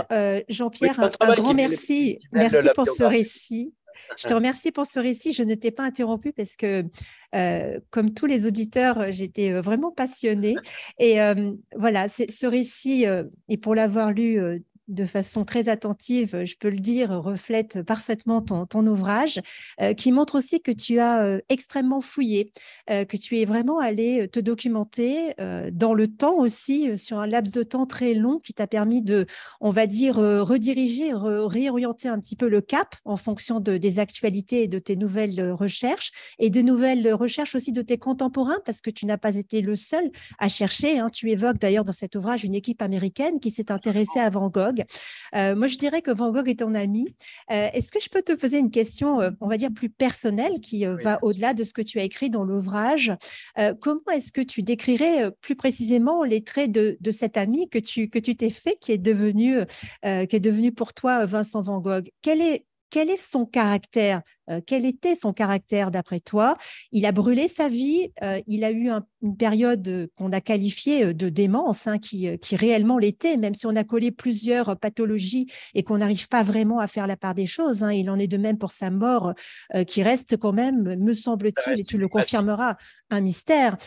Speaker 1: Jean-Pierre, un grand merci. Merci pour ce récit. Je te remercie pour ce récit. Je ne t'ai pas interrompu parce que, euh, comme tous les auditeurs, euh, j'étais euh, vraiment passionnée. Et voilà, ce récit, et pour l'avoir lu de façon très attentive, euh, je peux le dire, reflète parfaitement ton, ouvrage, euh, qui montre aussi que tu as euh, extrêmement fouillé, que tu es vraiment allé te documenter dans le temps aussi, sur un laps de temps très long qui t'a permis de, on va dire, rediriger, réorienter un petit peu le cap en fonction des actualités et de tes nouvelles recherches et de nouvelles recherches aussi de tes contemporains, parce que tu n'as pas été le seul à chercher. Hein. Tu évoques d'ailleurs dans cet ouvrage une équipe américaine qui s'est intéressée à Van Gogh euh, moi, je dirais que Van Gogh est ton ami. Euh, est-ce que je peux te poser une question, euh, on va dire, plus personnelle, qui va au-delà de ce que tu as écrit dans l'ouvrage Comment est-ce que tu décrirais plus précisément les traits de, de cet ami que tu que tu t'es fait, qui est devenu qui est devenu pour toi Vincent Van Gogh Quel est quel est son caractère euh, Quel était son caractère d'après toi Il a brûlé sa vie, euh, il a eu une période euh, qu'on a qualifiée de démence, hein, qui, qui, réellement l'était, même si on a collé plusieurs pathologies et qu'on n'arrive pas vraiment à faire la part des choses. Hein. Il en est de même pour sa mort, qui reste quand même, me semble-t-il, et tu le confirmeras, un mystère.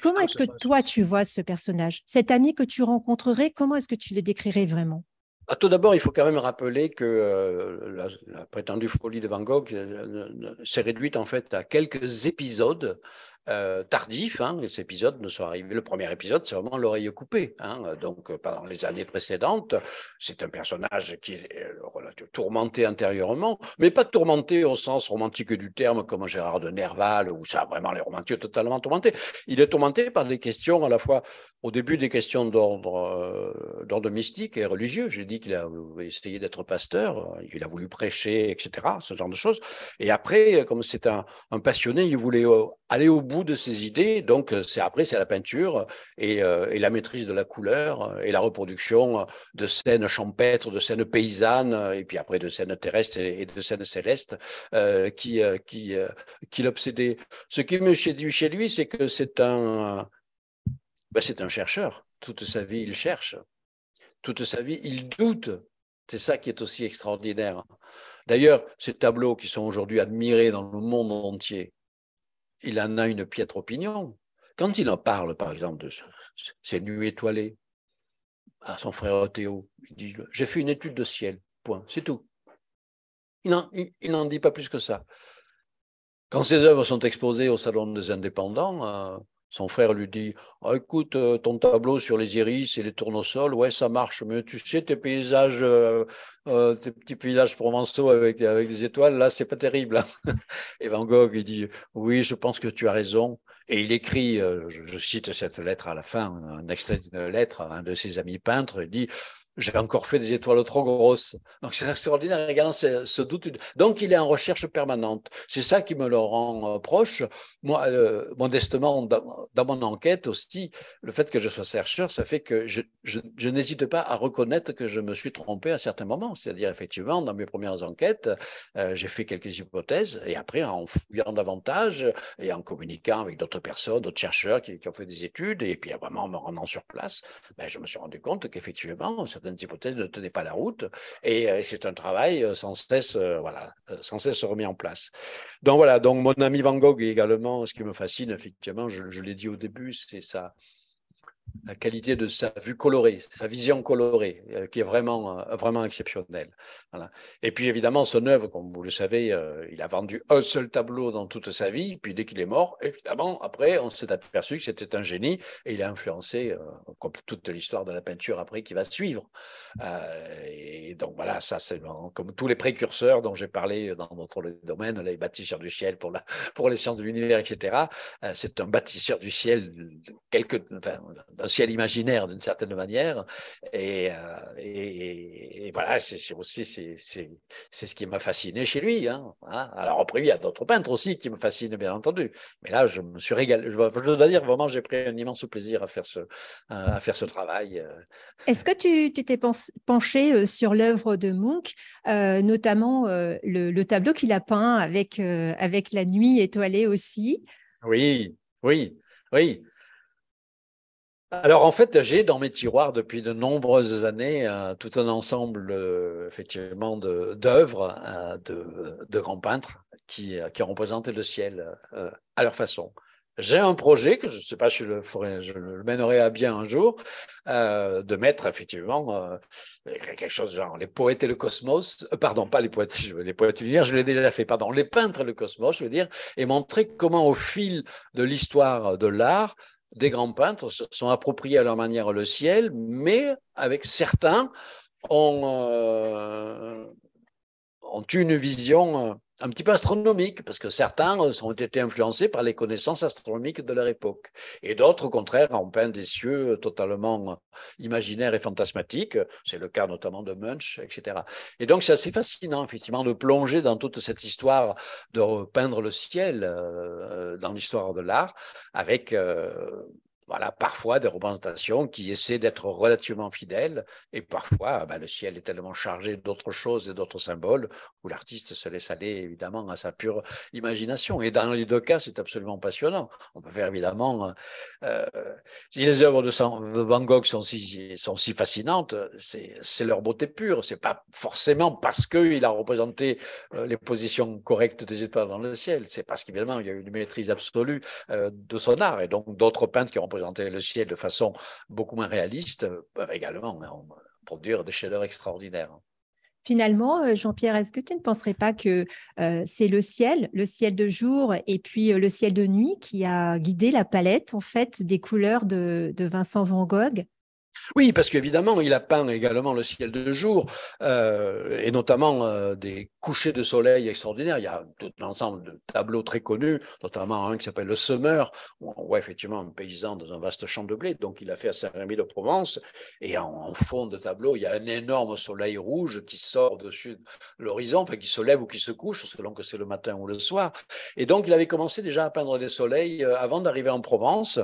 Speaker 1: comment est-ce que toi tu vois ce personnage Cet ami que tu rencontrerais, comment est-ce que tu le décrirais vraiment
Speaker 2: ah, tout d'abord, il faut quand même rappeler que euh, la, prétendue folie de Van Gogh euh, s'est réduite en fait à quelques épisodes euh, tardif. Hein, les épisodes ne sont arrivés. Le premier épisode, c'est vraiment l'oreille coupée. Hein. donc, euh, pendant les années précédentes, c'est un personnage qui est euh, tourmenté intérieurement, mais pas tourmenté au sens romantique du terme, comme Gérard de Nerval, où ça, vraiment, les romantiques totalement tourmentés. Il est tourmenté par des questions, à la fois au début, des questions d'ordre mystique et religieux. J'ai dit qu'il a essayé d'être pasteur, il a voulu prêcher, etc., ce genre de choses. Et après, comme c'est un passionné, il voulait aller au bout de ses idées. Donc, euh, c'est après, c'est la peinture et, euh, la maîtrise de la couleur euh, et la reproduction de scènes champêtres, de scènes paysannes, et puis après de scènes terrestres et, de scènes célestes qui, qui, qui l'obsédaient. Ce qui me séduit chez lui, c'est que c'est un, ben, c'est un chercheur. Toute sa vie, il cherche. Toute sa vie, il doute. C'est ça qui est aussi extraordinaire. D'ailleurs, ces tableaux qui sont aujourd'hui admirés dans le monde entier, il en a une piètre opinion. Quand il en parle, par exemple, de ces nuits étoilées à son frère Théo, il dit J'ai fait une étude de ciel, point, c'est tout. Il n'en dit pas plus que ça. Quand ses œuvres sont exposées au Salon des indépendants, euh, son frère lui dit ah, Écoute, euh, ton tableau sur les iris et les tournesols, ouais, ça marche, mais tu sais, tes paysages, euh, euh, tes petits paysages provençaux avec, avec des étoiles, là, c'est pas terrible. Hein. et Van Gogh, il dit Oui, je pense que tu as raison. Et il écrit, je, cite cette lettre à la fin, un extrait d'une lettre à un de ses amis peintres il dit j'ai encore fait des étoiles trop grosses. Donc c'est extraordinaire ce, doute. Donc il est en recherche permanente. C'est ça qui me le rend euh, proche. Moi, euh, modestement, dans, mon enquête aussi, le fait que je sois chercheur, ça fait que je, n'hésite pas à reconnaître que je me suis trompé à certains moments. C'est-à-dire, effectivement, dans mes premières enquêtes, euh, j'ai fait quelques hypothèses et après, en fouillant davantage et en communiquant avec d'autres personnes, d'autres chercheurs qui, ont fait des études, et puis vraiment en me rendant sur place, ben, je me suis rendu compte qu'effectivement, certaines hypothèses ne tenait pas la route. Et, euh, c'est un travail euh, sans cesse, euh, voilà, sans cesse remis en place. Donc voilà, donc mon ami Van Gogh également, ce qui me fascine, effectivement, je, je l'ai dit au début, c'est ça la qualité de sa vue colorée, sa vision colorée, euh, qui est vraiment, euh, vraiment exceptionnelle. Et puis évidemment, son œuvre, comme vous le savez, euh, il a vendu un seul tableau dans toute sa vie, puis dès qu'il est mort, évidemment, après, on s'est aperçu que c'était un génie, et il a influencé toute l'histoire de la peinture après qui va suivre. et donc voilà, ça c'est comme tous les précurseurs dont j'ai parlé dans notre domaine, les bâtisseurs du ciel pour, la, pour les sciences de l'univers, etc. c'est un bâtisseur du ciel, quelque, un ciel imaginaire d'une certaine manière. Et, euh, voilà, c'est aussi c'est ce qui m'a fasciné chez lui. Hein, hein. Alors après, il y a d'autres peintres aussi qui me fascinent, bien entendu. Mais là, je me suis régalé. Je, dois dire, vraiment, j'ai pris un immense plaisir à faire ce, à faire ce travail. Euh.
Speaker 1: Est-ce que tu t'es penché euh, sur l'œuvre de Munch, notamment le, tableau qu'il a peint avec, avec la nuit étoilée aussi
Speaker 2: Oui, oui, oui alors en fait, j'ai dans mes tiroirs depuis de nombreuses années euh, tout un ensemble euh, effectivement d'œuvres euh, de, grands peintres qui, qui ont représenté le ciel à leur façon. J'ai un projet que je ne sais pas si je le, ferai, je le mènerai à bien un jour, de mettre effectivement quelque chose genre les poètes et le cosmos, pardon, pas les poètes, les poètes je l'ai déjà fait, pardon, les peintres et le cosmos, je veux dire, et montrer comment au fil de l'histoire de l'art, des grands peintres se sont appropriés à leur manière le ciel, mais avec certains ont, euh, ont une vision euh, un petit peu astronomique, parce que certains euh, ont été influencés par les connaissances astronomiques de leur époque, et d'autres, au contraire, ont peint des cieux euh, totalement euh, imaginaires et fantasmatiques. C'est le cas notamment de Munch, etc. Et donc, c'est assez fascinant, effectivement, de plonger dans toute cette histoire de peindre le ciel dans l'histoire de l'art avec voilà, parfois des représentations qui essaient d'être relativement fidèles, et parfois ah ben, le ciel est tellement chargé d'autres choses et d'autres symboles, où l'artiste se laisse aller évidemment à sa pure imagination. Et dans les deux cas, c'est absolument passionnant. On peut faire évidemment, euh, euh, si les œuvres de, Van Gogh sont si, sont si fascinantes, c'est leur beauté pure. C'est pas forcément parce qu'il a représenté euh, les positions correctes des étoiles dans le ciel, c'est parce qu'évidemment, il y a une maîtrise absolue de son art, et donc d'autres peintres qui ont présenter le ciel de façon beaucoup moins réaliste peuvent également hein, produire des chaleurs extraordinaires.
Speaker 1: Finalement, euh, Jean-Pierre, est-ce que tu ne penserais pas que euh, c'est le ciel, le ciel de jour et puis euh, le ciel de nuit qui a guidé la palette en fait des couleurs de Vincent Van Gogh
Speaker 2: oui, parce qu'évidemment, il a peint également le ciel de jour, euh, et notamment euh, des couchers de soleil extraordinaires. Il y a tout un ensemble de tableaux très connus, notamment un qui s'appelle Le Semeur, où on voit effectivement un paysan dans un vaste champ de blé, donc il a fait à Saint-Rémy de Provence, et en, fond de tableau, il y a un énorme soleil rouge qui sort dessus l'horizon, enfin qui se lève ou qui se couche, selon que c'est le matin ou le soir. Et donc, il avait commencé déjà à peindre des soleils euh, avant d'arriver en Provence.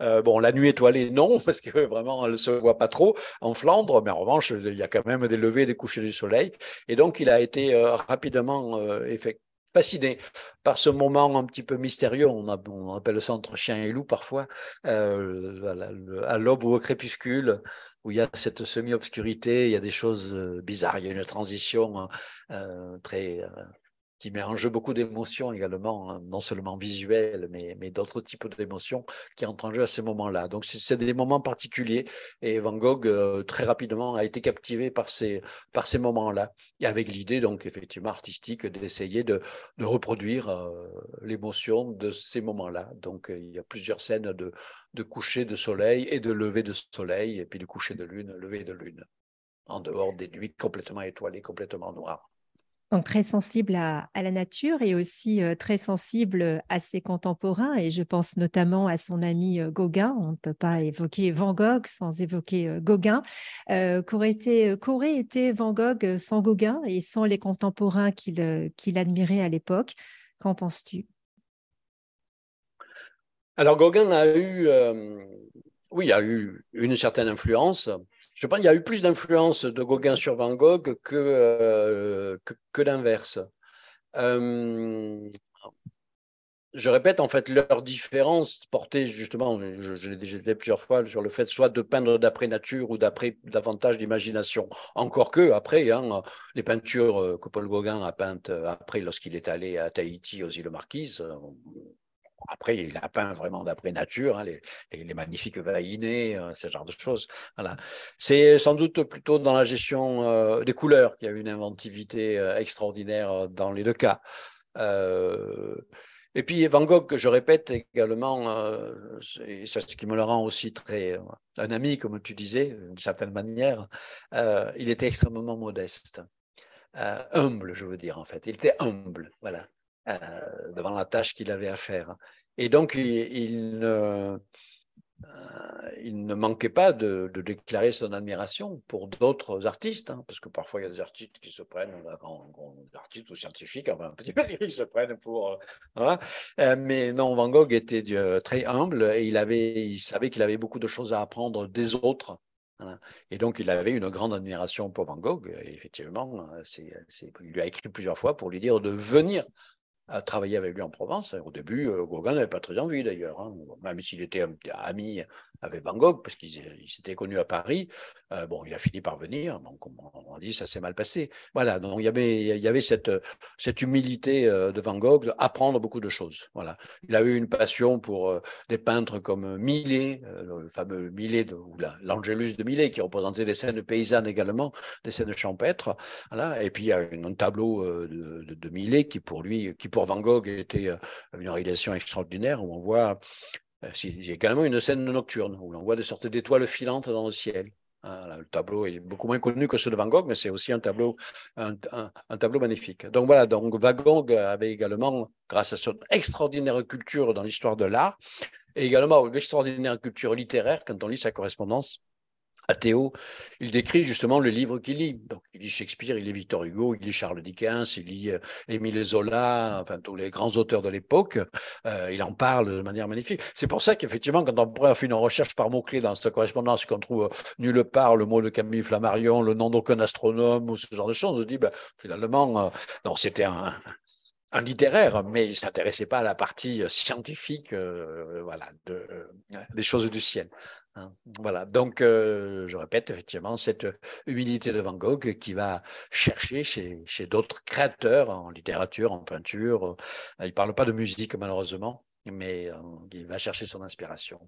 Speaker 2: bon, la nuit étoilée, non, parce que vraiment, le soleil voit pas trop en Flandre, mais en revanche, il y a quand même des levées des couchers du soleil. Et donc, il a été euh, rapidement euh, fasciné par ce moment un petit peu mystérieux. On, appelle ça entre chien et loup parfois, euh, à l'aube ou au crépuscule, où il y a cette semi-obscurité, il y a des choses bizarres, il y a une transition hein, très qui met en jeu beaucoup d'émotions également, hein, non seulement visuelles, mais, mais d'autres types d'émotions qui entrent en jeu à ces moments-là. Donc, c'est des moments particuliers et Van Gogh, euh, très rapidement, a été captivé par ces, par ces moments-là, et avec l'idée, donc, effectivement, artistique d'essayer de, reproduire euh, l'émotion de ces moments-là. Donc, euh, il y a plusieurs scènes de, de coucher de soleil et de lever de soleil, et puis de coucher de lune, lever de lune, en dehors des nuits complètement étoilées, complètement noires
Speaker 1: donc très sensible à, la nature et aussi euh, très sensible à ses contemporains. Et je pense notamment à son ami euh, Gauguin. On ne peut pas évoquer Van Gogh sans évoquer euh, Gauguin. Qu'aurait été, Van Gogh sans Gauguin et sans les contemporains qu'il admirait à l'époque Qu'en penses-tu
Speaker 2: Alors Gauguin a eu oui, il y a eu une certaine influence. Je pense qu'il y a eu plus d'influence de Gauguin sur Van Gogh que, euh, que, l'inverse. Euh, je répète, en fait, leur différence portait justement, je, l'ai déjà dit plusieurs fois, sur le fait soit de peindre d'après nature ou d'après davantage d'imagination. Encore que, après, hein, les peintures euh, que Paul Gauguin a peintes après, lorsqu'il est allé à Tahiti, aux îles Marquises, après, il a peint vraiment d'après nature, hein, les, magnifiques vaïnés, hein, ce genre de choses. Voilà. C'est sans doute plutôt dans la gestion euh, des couleurs qu'il y a une inventivité euh, extraordinaire euh, dans les deux cas. et puis Van Gogh, je répète également, c'est ce qui me le rend aussi très un ami, comme tu disais, d'une certaine manière, il était extrêmement modeste. humble, je veux dire en fait. Il était humble, voilà. Euh, devant la tâche qu'il avait à faire. Hein. Et donc, euh, il, ne, manquait pas de, déclarer son admiration pour d'autres artistes, hein, parce que parfois il y a des artistes qui se prennent, des artistes ou scientifiques, enfin, un petit peu, ils se prennent pour. Euh, hein. mais non, Van Gogh était très humble et il, il savait qu'il avait beaucoup de choses à apprendre des autres. Et donc, il avait une grande admiration pour Van Gogh. effectivement, il lui a écrit plusieurs fois pour lui dire de venir à travailler avec lui en Provence. Hein, au début, euh, Gauguin n'avait pas très envie d'ailleurs, hein. même s'il était ami avec Van Gogh, parce qu'il s'était connu à Paris. Euh, bon, il a fini par venir, donc on, on dit ça s'est mal passé. Voilà, donc il y avait, il y avait cette, cette humilité euh, de Van Gogh d'apprendre beaucoup de choses. Voilà. Il a eu une passion pour des peintres comme Millet, le fameux Millet, de, ou l'Angélus de Millet, qui représentait des scènes paysannes également, des scènes champêtres. Voilà. Et puis il y a un, tableau de, Millet qui pour lui, qui Van Gogh était euh, une réalisation extraordinaire où on voit, euh, il y a une scène nocturne où l'on voit des sortes d'étoiles filantes dans le ciel. Ah, le tableau est beaucoup moins connu que ceux de Van Gogh, mais c'est aussi un tableau, un, tableau magnifique. Donc voilà, donc Van Gogh avait également, grâce à son extraordinaire culture dans l'histoire de l'art, et également extraordinaire culture littéraire, quand on lit sa correspondance, Théo, il décrit justement le livre qu'il lit. Donc, il lit Shakespeare, il lit Victor Hugo, il lit Charles Dickens, il lit euh, Émile Zola, enfin tous les grands auteurs de l'époque. Euh, il en parle de manière magnifique. C'est pour ça qu'effectivement, quand on fait une recherche par mots-clés dans cette correspondance, qu'on trouve euh, nulle part le mot de Camille Flammarion, le nom d'aucun astronome ou ce genre de choses, on se dit, ben, finalement, non, c'était un, un littéraire, mais il ne s'intéressait pas à la partie euh, scientifique euh, voilà, de, euh, des choses du ciel. Hein. Voilà, donc je répète effectivement cette humilité de Van Gogh qui va chercher chez, chez d'autres créateurs en littérature, en peinture. Il ne parle pas de musique malheureusement, mais il va chercher son inspiration.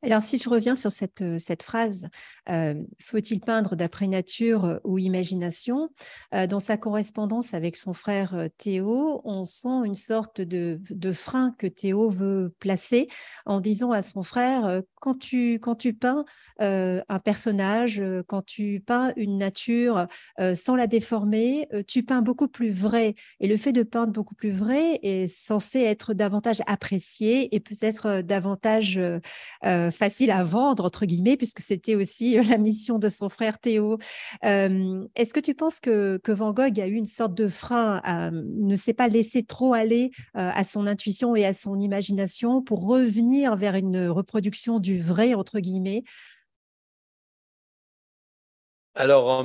Speaker 1: Alors, si je reviens sur cette, euh, phrase, euh, faut-il peindre d'après nature euh, ou imagination Dans sa correspondance avec son frère Théo, on sent une sorte de, frein que Théo veut placer en disant à son frère quand tu, quand tu peins un personnage, quand tu peins une nature sans la déformer, tu peins beaucoup plus vrai. Et le fait de peindre beaucoup plus vrai est censé être davantage apprécié et peut-être davantage euh, facile à vendre, entre guillemets, puisque c'était aussi euh, la mission de son frère Théo. Euh, est-ce que tu penses que, Van Gogh a eu une sorte de frein, ne s'est pas laissé trop aller à son intuition et à son imagination pour revenir vers une reproduction du vrai, entre guillemets
Speaker 2: alors,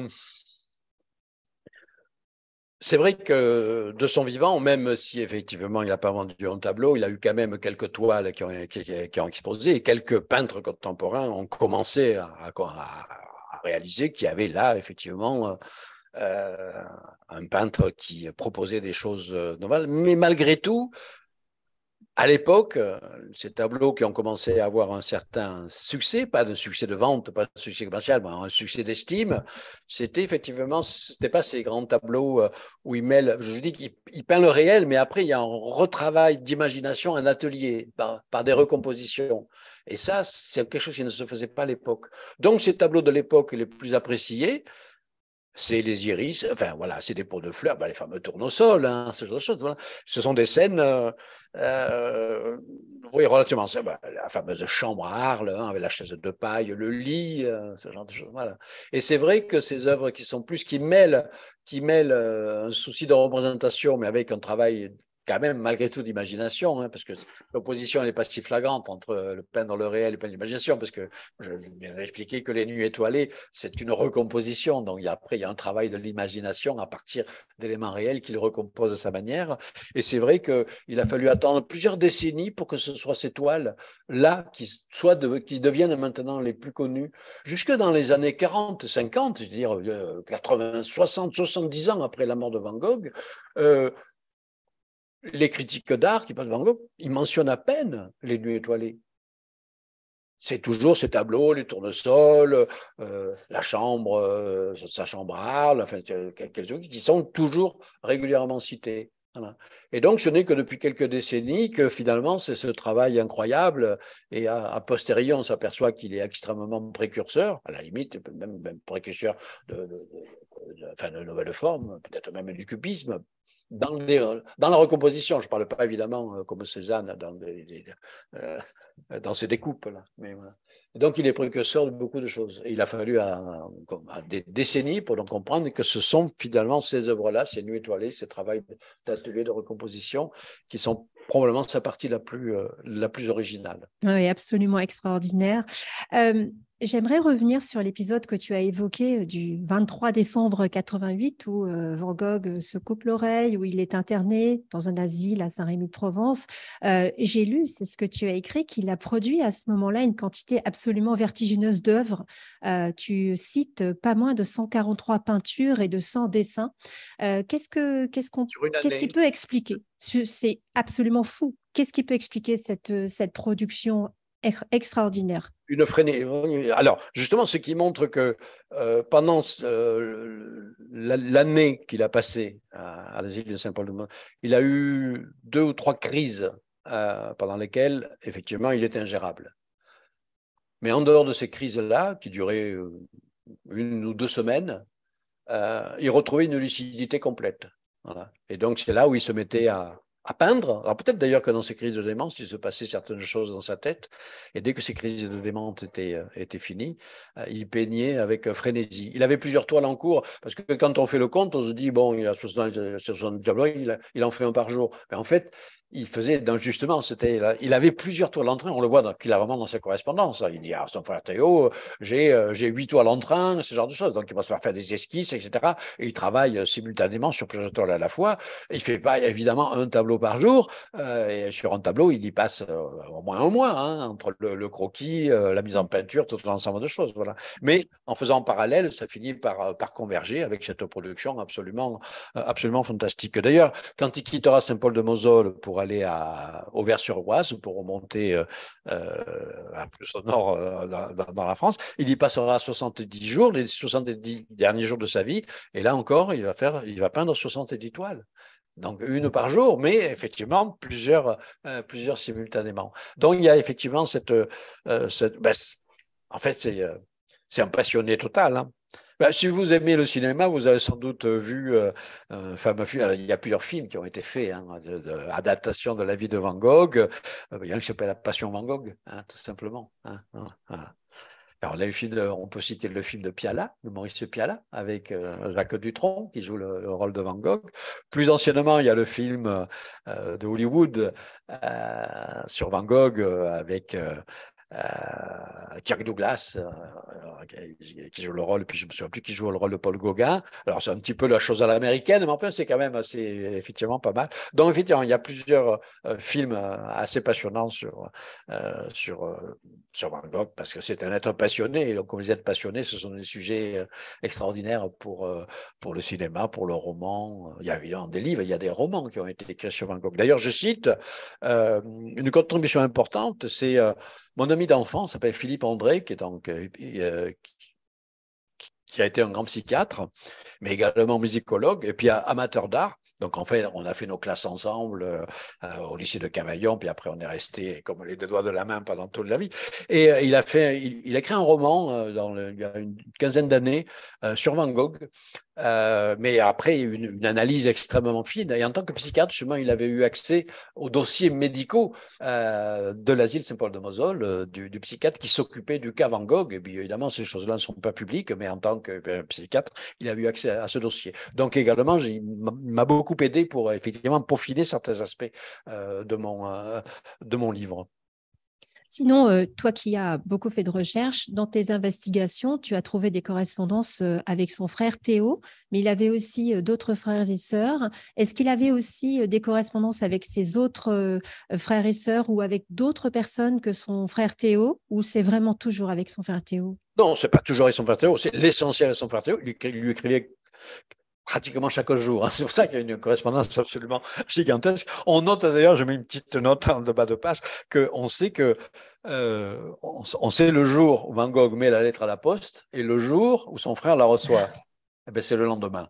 Speaker 2: c'est vrai que euh, de son vivant, même si effectivement il n'a pas vendu un tableau, il a eu quand même quelques toiles qui ont, exposé et quelques peintres contemporains ont commencé à, réaliser qu'il y avait là effectivement euh, euh, un peintre qui proposait des choses nouvelles. Mais malgré tout, à l'époque, euh, ces tableaux qui ont commencé à avoir un certain succès, pas de succès de vente, pas de succès commercial, mais un succès d'estime, c'était effectivement, c'était pas ces grands tableaux euh, où ils mêlent je dis qu'il peint le réel, mais après il y a un retravail d'imagination, un atelier par des recompositions. Et ça, c'est quelque chose qui ne se faisait pas à l'époque. Donc ces tableaux de l'époque les plus appréciés, c'est les iris, enfin voilà, c'est des pots de fleurs, ben, les fameux tournesols, hein, ce genre de choses. Ce sont des scènes, euh, euh, oui, relativement, ben, la fameuse chambre à Arles, hein, avec la chaise de paille, le lit, euh, ce genre de choses. Voilà. Et c'est vrai que ces œuvres qui sont plus, qui mêlent, qui mêlent un souci de représentation, mais avec un travail quand même malgré tout d'imagination, hein, parce que l'opposition n'est pas si flagrante entre euh, le dans le réel et le peindre l'imagination, parce que je, viens d'expliquer que les nuits étoilées, c'est une recomposition. Donc il y a, après, il y a un travail de l'imagination à partir d'éléments réels qu'il recompose à sa manière. Et c'est vrai qu'il a fallu attendre plusieurs décennies pour que ce soit ces toiles-là qui, soient qui deviennent maintenant les plus connues. Jusque dans les années 40, 50, je veux dire 80, 60, 70 ans après la mort de Van Gogh, euh, les critiques d'art qui parlent de Van Gogh, ils mentionnent à peine les nuits étoilées. C'est toujours ces tableaux, les tournesols, euh, la chambre, euh, sa chambre à Arles, enfin, euh, qui sont toujours régulièrement cités. Et donc, ce n'est que depuis quelques décennies que finalement, c'est ce travail incroyable, et à posteriori, on s'aperçoit qu'il est extrêmement précurseur, à la limite, même, précurseur de, de, nouvelles formes, peut-être même du cubisme, dans, la recomposition. Je ne parle pas évidemment euh, comme Cézanne dans, ces euh, découpes-là. Donc il est précurseur de beaucoup de choses. il a fallu des décennies pour donc comprendre que ce sont finalement ces œuvres-là, ces nuits étoilées, ces travaux d'atelier de recomposition, qui sont probablement sa partie la plus, euh, la plus originale.
Speaker 1: Oui, absolument extraordinaire. J'aimerais revenir sur l'épisode que tu as évoqué euh, du 23 décembre 88 où euh, Van Gogh euh, se coupe l'oreille, où il est interné dans un asile à Saint-Rémy-de-Provence. J'ai lu, c'est ce que tu as écrit, qu'il a produit à ce moment-là une quantité absolument vertigineuse d'œuvres. tu cites pas moins de 143 peintures et de 100 dessins. Qu'est-ce qu'on qui peut expliquer C'est absolument fou. Qu'est-ce qui peut expliquer cette production extraordinaire.
Speaker 2: Une Alors, justement, ce qui montre que euh, pendant euh, l'année qu'il a passée à, à l'asile de Saint-Paul-de-Mont, il a eu deux ou trois crises euh, pendant lesquelles, effectivement, il était ingérable. Mais en dehors de ces crises-là, qui duraient une ou deux semaines, il retrouvait une lucidité complète. Et donc, c'est là où il se mettait à, à peindre. Alors peut-être d'ailleurs que dans ces crises de démence, il se passait certaines choses dans sa tête, et dès que ces crises de démence étaient, euh, étaient finies, euh, il peignait avec euh, frénésie. Il avait plusieurs toiles en cours, parce que quand on fait le compte, on se dit, bon, il a 60 tableaux, il, il, en fait un par jour. Mais en fait, il faisait justement, c'était, il avait plusieurs tours train on le voit a qu'il vraiment dans sa correspondance. Hein. Il dit à ah, son frère Théo, j'ai euh, j'ai huit tours train ce genre de choses. Donc il va par faire des esquisses, etc. Et il travaille euh, simultanément sur plusieurs toiles à la fois. Il fait pas évidemment un tableau par jour. Euh, et sur un tableau, il y passe au moins un mois hein, entre le, croquis, la mise en peinture, tout un ensemble de choses. Voilà. Mais en faisant en parallèle, ça finit par par converger avec cette production absolument absolument fantastique. D'ailleurs, quand il quittera Saint-Paul de moselle pour aller à Auvers-sur-Oise, pour remonter euh, euh, un peu au nord euh, dans, la France. Il y passera 70 jours, les 70 derniers jours de sa vie, et là encore, il va, faire, il va peindre 70 toiles. Donc une par jour, mais effectivement plusieurs, plusieurs simultanément. Donc il y a effectivement cette... cette ben, en fait, c'est c'est un passionné total. Hein. Bah, si vous aimez le cinéma, vous avez sans doute euh, vu, euh, enfin, euh, il y a plusieurs films qui ont été faits, hein, de, de la vie de Van Gogh. Euh, il y en a qui s'appelle La Passion Van Gogh, hein, tout simplement. Hein, Alors, on peut citer le film de Piala, de Maurice Piala, avec Jacques Dutronc, qui joue le, rôle de Van Gogh. Plus anciennement, il y a le film de Hollywood sur Van Gogh, avec Kirk euh, Douglas, euh, qui joue le rôle, puis je ne me souviens plus qui joue le rôle de Paul Gauguin. Alors, c'est un petit peu la chose à l'américaine, mais enfin, c'est quand même assez, effectivement pas mal. Donc, effectivement, il y a plusieurs euh, films assez passionnants sur, sur, sur Van Gogh, parce que c'est un être passionné. Et donc, comme les être passionnés, ce sont des sujets extraordinaires pour, pour le cinéma, pour le roman. Il y a évidemment des livres, il y a des romans qui ont été écrits sur Van Gogh. D'ailleurs, je cite une contribution importante, c'est mon ami d'enfant s'appelle Philippe André, qui est donc euh, euh, qui a été un grand psychiatre, mais également musicologue et puis amateur d'art, donc en fait, on a fait nos classes ensemble euh, euh, au lycée de Cavaillon, puis après on est resté comme les deux doigts de la main pendant toute la vie. Et euh, il a fait, il, a écrit un roman dans il y a une quinzaine d'années sur Van Gogh, mais après une, analyse extrêmement fine. Et en tant que psychiatre, justement, il avait eu accès aux dossiers médicaux de l'asile saint paul de Mosol du, psychiatre qui s'occupait du cas Van Gogh. Et puis évidemment, ces choses-là ne sont pas publiques, mais en tant que psychiatre, il a eu accès à, à ce dossier. Donc également, il m'a beaucoup beaucoup aidé pour effectivement peaufiner certains aspects euh, de, mon, euh, de mon livre.
Speaker 1: Sinon, euh, toi qui as beaucoup fait de recherche, dans tes investigations, tu as trouvé des correspondances avec son frère Théo, mais il avait aussi d'autres frères et sœurs. Est-ce qu'il avait aussi des correspondances avec ses autres frères et sœurs ou avec d'autres personnes que son frère Théo, ou c'est vraiment toujours avec son frère Théo
Speaker 2: Non, c'est pas toujours avec son frère Théo, c'est l'essentiel avec son frère Théo. Il lui écrivait pratiquement chaque jour. Hein. C'est pour ça qu'il y a une correspondance absolument gigantesque. On note d'ailleurs, je mets une petite note en bas de page, qu'on sait que euh, on, sait le jour où Van Gogh met la lettre à la poste et le jour où son frère la reçoit. Eh ben, c'est le lendemain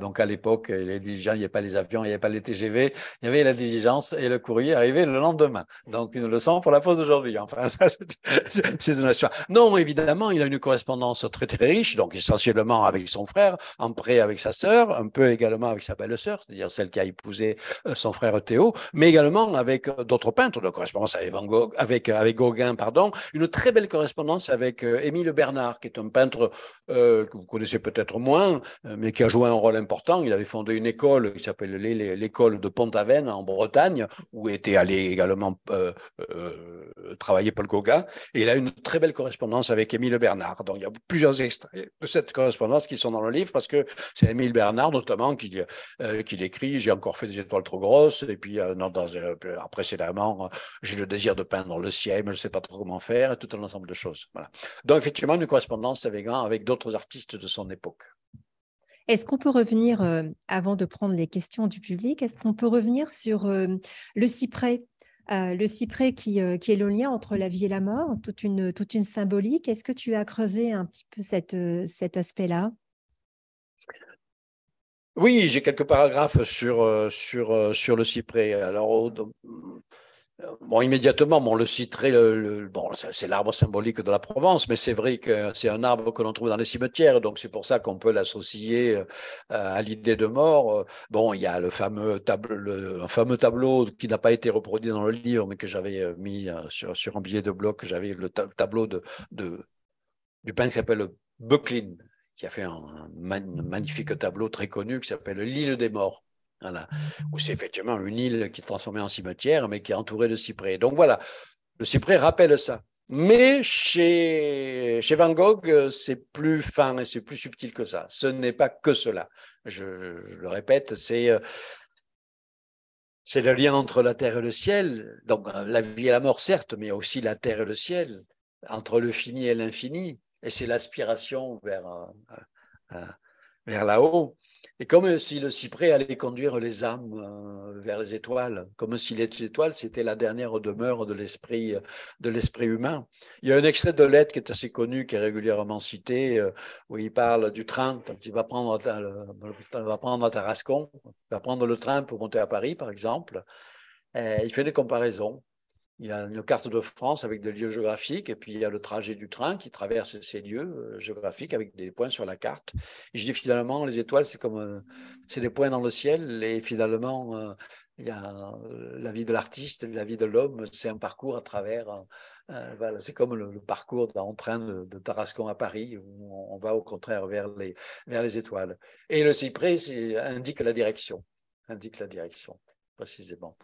Speaker 2: donc à l'époque, euh, les diligences, il n'y avait pas les avions, il n'y avait pas les TGV, il y avait la diligence et le courrier arrivait le lendemain. Donc une leçon pour la pause d'aujourd'hui. Hein. Enfin, c'est une histoire. Non, évidemment, il a une correspondance très très riche, donc essentiellement avec son frère, en prêt avec sa sœur, un peu également avec sa belle-sœur, c'est-à-dire celle qui a épousé euh, son frère Théo, mais également avec euh, d'autres peintres, de correspondance avec, Gogh, avec, avec Gauguin, pardon, une très belle correspondance avec Émile Bernard, qui est un peintre que vous connaissez peut-être moins, mais qui a joué un rôle important. Il avait fondé une école qui s'appelle l'école de Pont-Aven en Bretagne, où était allé également euh, euh, travailler Paul Gauguin. Et il a une très belle correspondance avec Émile Bernard. Donc il y a plusieurs extraits de cette correspondance qui sont dans le livre, parce que c'est Émile Bernard notamment qui, euh, écrit J'ai encore fait des étoiles trop grosses, et puis euh, non, précédemment, j'ai le désir de peindre le ciel, mais je ne sais pas trop comment faire, et tout un ensemble de choses. Voilà. Donc effectivement, une correspondance avec d'autres artistes de son époque.
Speaker 1: Est-ce qu'on peut revenir, euh, avant de prendre les questions du public, est-ce qu'on peut revenir sur euh, le cyprès euh, le cyprès qui, est le lien entre la vie et la mort, toute une, toute une symbolique. Est-ce que tu as creusé un petit peu cet aspect-là
Speaker 2: Oui, j'ai quelques paragraphes sur, sur, sur le cyprès. Alors, Bon, immédiatement, bon, on le citerait, bon, c'est l'arbre symbolique de la Provence, mais c'est vrai que c'est un arbre que l'on trouve dans les cimetières, donc c'est pour ça qu'on peut l'associer euh, à l'idée de mort. Bon, il y a le fameux, tableau, le, fameux tableau qui n'a pas été reproduit dans le livre, mais que j'avais euh, mis euh, sur, un billet de bloc, j'avais le tableau de, du peintre qui s'appelle Bucklin, qui a fait un magnifique tableau très connu qui s'appelle L'île des morts où c'est effectivement une île qui est transformée en cimetière, mais qui est entourée de cyprès. Donc voilà, le cyprès rappelle ça. Mais chez, chez Van Gogh, c'est plus fin et c'est plus subtil que ça. Ce n'est pas que cela. Je, le répète, euh, c'est le lien entre la terre et le ciel, donc euh, la vie et la mort, certes, mais aussi la terre et le ciel, entre le fini et l'infini, et c'est l'aspiration vers, euh, vers là-haut. Et comme si le cyprès allait conduire les âmes euh, vers les étoiles, comme si les étoiles, c'était la dernière demeure de l'esprit, euh, de l'esprit humain. Il y a un extrait de lettre qui est assez connu, qui est régulièrement cité, euh, où il parle du train, quand il va prendre, va prendre à Tarascon, il va prendre le train pour monter à Paris, par exemple. il fait des comparaisons. Il y a une carte de France avec des lieux géographiques, et puis il y a le trajet du train qui traverse ces lieux euh, géographiques avec des points sur la carte. Et je dis finalement, les étoiles, c'est comme euh, c'est des points dans le ciel, et finalement, euh, il y a la vie de l'artiste, la vie de l'homme, c'est un parcours à travers. voilà, c'est comme le, parcours en train de, Tarascon à Paris, où on, va au contraire vers les, vers les étoiles. Et le cyprès indique la direction, indique la direction, précisément.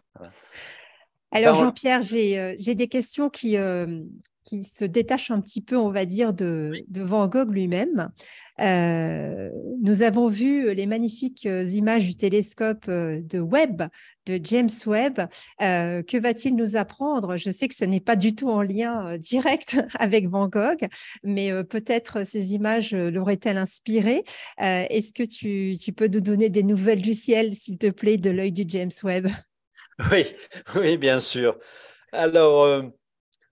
Speaker 1: Alors Jean-Pierre, euh, j'ai des questions qui, euh, qui se détachent un petit peu, on va dire, de, Van Gogh lui-même. Euh, nous avons vu les magnifiques images du télescope de Webb, de James Webb. que va-t-il nous apprendre Je sais que ce n'est pas du tout en lien direct avec Van Gogh, mais peut-être ces images l'auraient-elles inspiré. Est-ce que tu, tu peux nous donner des nouvelles du ciel, s'il te plaît, de l'œil du James Webb
Speaker 2: Oui, oui, bien sûr. Alors, euh,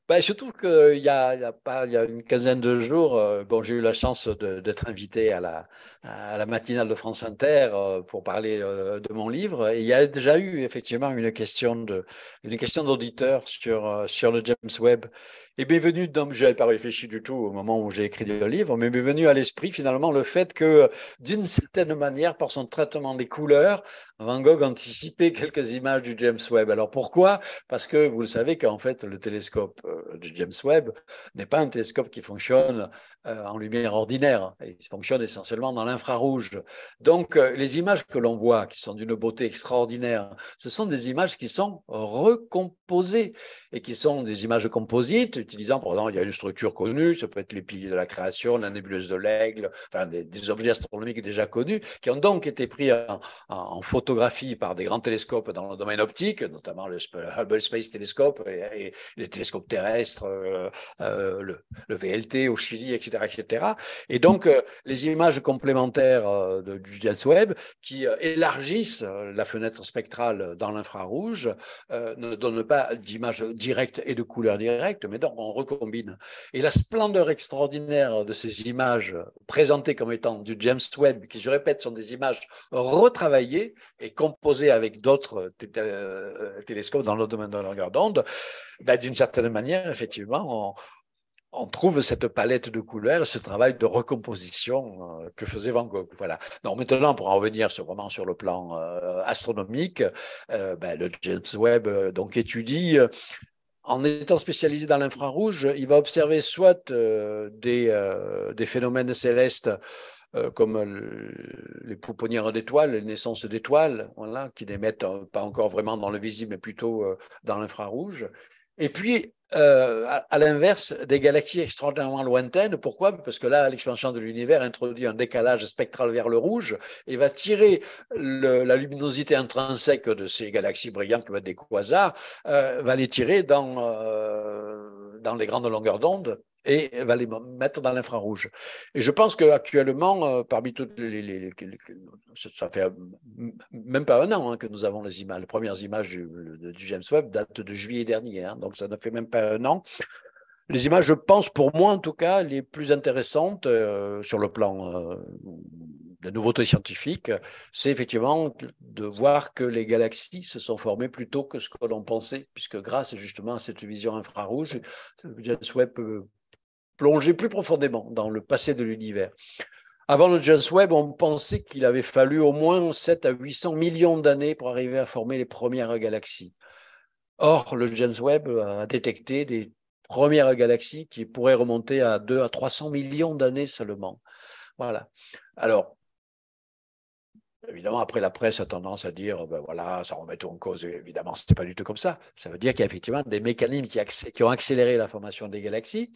Speaker 2: ben, je trouve qu'il y, y, a une quinzaine de jours, euh, bon, j'ai eu la chance d'être invité à la à la matinale de France Inter euh, pour parler euh, de mon livre. il y a déjà eu effectivement une question question d'auditeur sur, euh, sur le James Webb. Et bienvenue, donc je n'avais pas réfléchi du tout au moment où j'ai écrit le livre, mais bienvenue venu à l'esprit finalement le fait que d'une certaine manière, par son traitement des couleurs, Van Gogh anticipait quelques images du James Webb. Alors pourquoi Parce que vous le savez qu'en fait, le télescope du James Webb n'est pas un télescope qui fonctionne en lumière ordinaire. Il fonctionne essentiellement dans infrarouge. Donc, euh, les images que l'on voit, qui sont d'une beauté extraordinaire, ce sont des images qui sont recomposées et qui sont des images composites, utilisant, par exemple, il y a une structure connue, ça peut être les piliers de la création, la nébuleuse de l'aigle, enfin, des, objets astronomiques déjà connus, qui ont donc été pris en, photographie par des grands télescopes dans le domaine optique, notamment le, Hubble Space Telescope et, les télescopes terrestres, euh, euh, le, VLT au Chili, etc. etc. Et donc, les images complémentaires euh, du James Webb qui euh, élargissent euh, la fenêtre spectrale dans l'infrarouge, ne donnent pas d'image directe et de couleur directe, mais donc on recombine. Et la splendeur extraordinaire de ces images présentées comme étant du James Webb, qui, je répète, sont des images retravaillées et composées avec d'autres télescopes dans le domaine de la longueur d'onde, bah, d'une certaine manière, effectivement, on, on trouve cette palette de couleurs, ce travail de recomposition euh, que faisait Van Gogh. Voilà. Donc maintenant, pour en revenir sur, sur le plan euh, astronomique, euh, ben, le James Webb donc étudie. en étant spécialisé dans l'infrarouge, il va observer soit des, phénomènes célestes comme les pouponnières d'étoiles, les naissances d'étoiles, voilà, qui les pas encore vraiment dans le visible, mais plutôt dans l'infrarouge. Et puis, euh, à, l'inverse, des galaxies extraordinairement lointaines. Pourquoi Parce que là, l'expansion de l'univers introduit un décalage spectral vers le rouge et va tirer la luminosité intrinsèque de ces galaxies brillantes, qui vont des quasars, va les tirer dans, euh, dans les grandes longueurs d'onde et va les mettre dans l'infrarouge. Et je pense qu'actuellement, euh, parmi toutes les, les, Ça fait même pas un an hein, que nous avons les images. Les premières images du, James Webb datent de juillet dernier, hein, donc ça ne fait même pas un an. Les images, je pense, pour moi en tout cas, les plus intéressantes euh, sur le plan euh, de nouveautés scientifiques, c'est effectivement de voir que les galaxies se sont formées plus tôt que ce que l'on pensait, puisque grâce justement à cette vision infrarouge, James Webb euh, plonger plus profondément dans le passé de l'univers. Avant le James Webb, on pensait qu'il avait fallu au moins 7 à 800 millions d'années pour arriver à former les premières galaxies. Or, le James Webb a détecté des premières galaxies qui pourraient remonter à 2 à 300 millions d'années seulement. Voilà. Alors, Évidemment, après, la presse a tendance à dire, ben voilà, ça remet tout en cause. Évidemment, ce pas du tout comme ça. Ça veut dire qu'il y a effectivement des mécanismes qui, qui ont accéléré la formation des galaxies,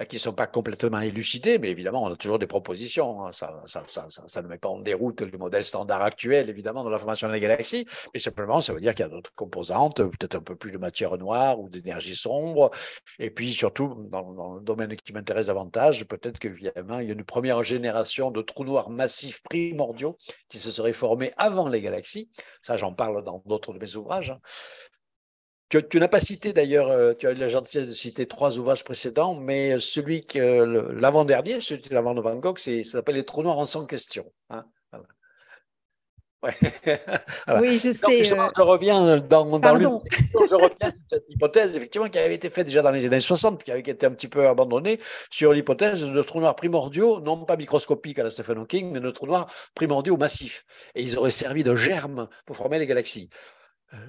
Speaker 2: euh, qui ne sont pas complètement élucidés, mais évidemment, on a toujours des propositions. Hein. Ça, ça, ça, ça, ne met pas en déroute le modèle standard actuel, évidemment, dans la formation des galaxies. Mais simplement, ça veut dire qu'il y a d'autres composantes, peut-être un peu plus de matière noire ou d'énergie sombre. Et puis, surtout, dans, le domaine qui m'intéresse davantage, peut-être qu'évidemment, il y a une première génération de trous noirs massifs primordiaux qui se se réformer avant les galaxies, ça j'en parle dans d'autres de mes ouvrages, hein, Tu, n'as pas cité d'ailleurs, euh, tu as eu la gentillesse de citer trois ouvrages précédents, mais euh, celui que euh, l'avant-dernier, celui de l'avant de Van Gogh, ça s'appelle Les trous noirs en sans question. Hein. Ah bah, oui, je sais. Euh, je reviens euh, dans, je sur cette hypothèse, effectivement, qui avait été faite déjà dans les années 60, qui avait été un petit peu abandonnée, sur l'hypothèse de trous noirs primordiaux, non pas microscopiques à la Stephen Hawking, mais de trous noirs primordiaux massifs. Et ils auraient servi de germe pour former les galaxies.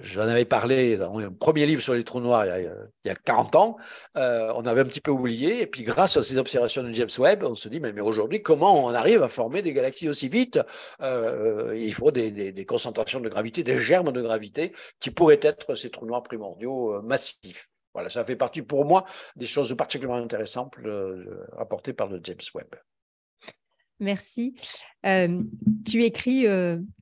Speaker 2: J'en avais parlé dans mon premier livre sur les trous noirs il y a, 40 ans. Euh, on avait un petit peu oublié. Et puis, grâce à ces observations de James Webb, on se dit mais, mais aujourd'hui, comment on arrive à former des galaxies aussi vite euh, Il faut des, concentrations de gravité, des germes de gravité qui pourraient être ces trous noirs primordiaux euh, massifs. Voilà, ça fait partie pour moi des choses particulièrement intéressantes apportées par le James Webb.
Speaker 1: Merci. tu écris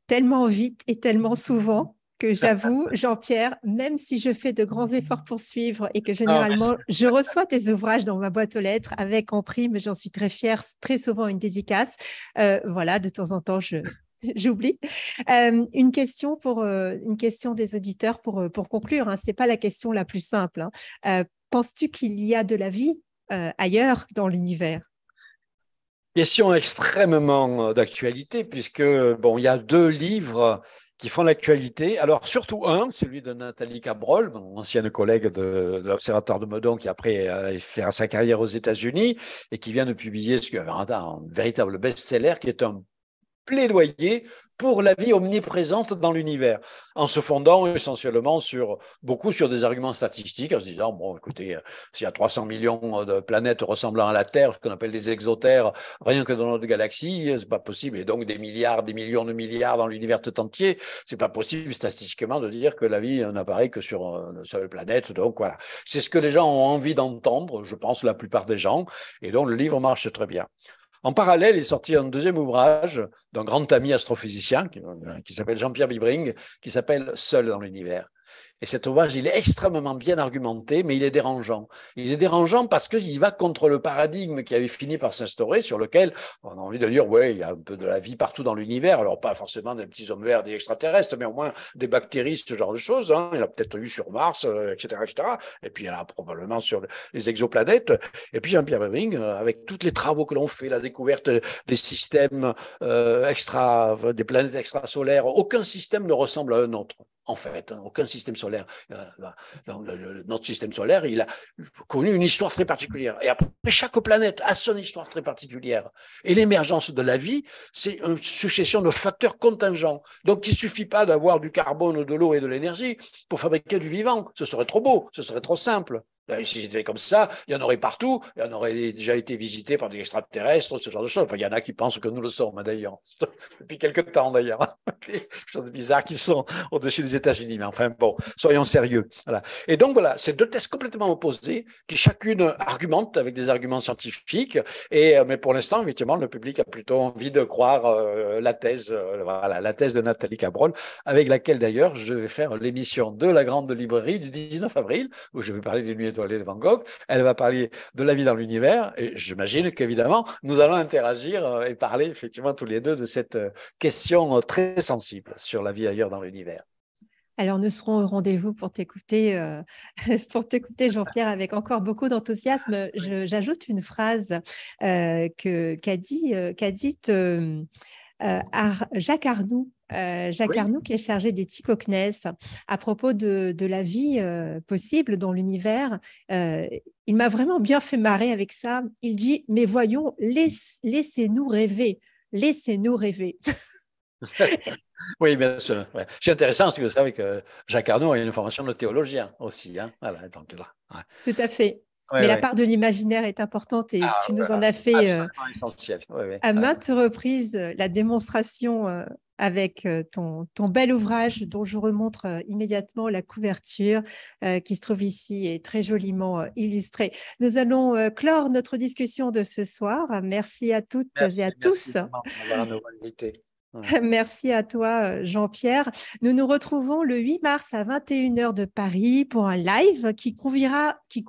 Speaker 1: tellement vite et tellement souvent que j'avoue, Jean-Pierre, même si je fais de grands efforts pour suivre et que ah, généralement je reçois tes ouvrages dans ma boîte aux lettres avec en prime, j'en suis très fière, très souvent une dédicace. Euh, voilà, de temps en temps, j'oublie. Euh, une question pour euh, une question des auditeurs pour, pour conclure. Hein. Ce n'est pas la question la plus simple. Hein. Penses-tu qu'il y a de la vie ailleurs dans l'univers
Speaker 2: Question extrêmement d'actualité puisque bon, il y a deux livres qui font l'actualité. Alors, surtout un, celui de Nathalie Cabrol, mon ancienne collègue de, l'Observatoire de Meudon, qui après a euh, fait sa carrière aux États-Unis et qui vient de publier ce qui un, un véritable best-seller, qui est un plaidoyer pour la vie omniprésente dans l'univers, en se fondant essentiellement sur beaucoup sur des arguments statistiques, en se disant bon, écoutez, euh, s'il y a 300 millions euh, de planètes ressemblant à la Terre, ce qu'on appelle des exotères, rien que dans notre galaxie, euh, c'est pas possible, et donc des milliards, des millions de milliards dans l'univers tout entier, c'est pas possible statistiquement de dire que la vie n'apparaît que sur une seule planète. Donc voilà, c'est ce que les gens ont envie d'entendre, je pense la plupart des gens, et donc le livre marche très bien. En parallèle, il sorti un deuxième ouvrage d'un grand ami astrophysicien qui, euh, qui s'appelle Jean-Pierre Bibring, qui s'appelle Seul dans l'univers. Et cet ouvrage, il est extrêmement bien argumenté, mais il est dérangeant. Il est dérangeant parce qu'il va contre le paradigme qui avait fini par s'instaurer, sur lequel on a envie de dire, ouais, il y a un peu de la vie partout dans l'univers. Alors, pas forcément des petits hommes verts, des extraterrestres, mais au moins des bactéries, ce genre de choses. Hein. Il a peut-être eu sur Mars, etc., euh, etc. Et puis, il y en a probablement sur les exoplanètes. Et puis, Jean-Pierre Bering euh, avec tous les travaux que l'on fait, la découverte des systèmes euh, extra, des planètes extrasolaires, aucun système ne ressemble à un autre en fait. Hein, aucun système solaire. Euh, bah, notre système solaire, il a connu une histoire très particulière. Et après, chaque planète a son histoire très particulière. Et l'émergence de la vie, c'est une succession de facteurs contingents. Donc, il ne suffit pas d'avoir du carbone, de l'eau et de l'énergie pour fabriquer du vivant. Ce serait trop beau, ce serait trop simple. Ben, si c'était comme ça, il y en aurait partout, il y en aurait déjà été visité par des extraterrestres, ce genre de choses. Enfin, il y en a qui pensent que nous le sommes, hein, d'ailleurs, depuis quelque temps, d'ailleurs. Des choses bizarres qui sont au-dessus des États-Unis, mais enfin, bon, soyons sérieux. Voilà. Et donc, voilà, c'est deux thèses complètement opposées qui chacune argumente avec des arguments scientifiques, et, euh, mais pour l'instant, effectivement, le public a plutôt envie de croire euh, la thèse, euh, voilà, la thèse de Nathalie Cabrol, avec laquelle, d'ailleurs, je vais faire l'émission de la Grande Librairie du 19 avril, où je vais parler des nuits de Van Gogh, elle va parler de la vie dans l'univers, et j'imagine qu'évidemment, nous allons interagir euh, et parler effectivement tous les deux de cette euh, question euh, très sensible sur la vie ailleurs dans l'univers.
Speaker 1: Alors, nous serons au rendez-vous pour t'écouter, pour t'écouter, Jean-Pierre, avec encore beaucoup d'enthousiasme. j'ajoute une phrase que qu'a dit, qu'a dit Jacques Arnoux euh, Jacques qui est chargé d'éthique au à propos de, la vie euh, possible dans l'univers. Euh, il m'a vraiment bien fait marrer avec ça. Il dit, mais voyons, laissez-nous rêver, laissez-nous rêver.
Speaker 2: oui, bien sûr. C'est intéressant parce que vous savez que Jacques Arnaud a une formation de théologien aussi. Hein.
Speaker 1: Tout à fait. Mais la part de l'imaginaire est importante et ah, tu nous en as fait à maintes reprises la démonstration avec euh, ton, bel ouvrage dont je remontre euh, immédiatement la couverture euh, qui se trouve ici et très joliment illustrée. Nous allons clore notre discussion de ce soir. Merci à toutes et à tous. Merci à toi, euh, Jean-Pierre. Nous nous retrouvons le 8 mars à 21h de Paris pour un live qui conviera, qui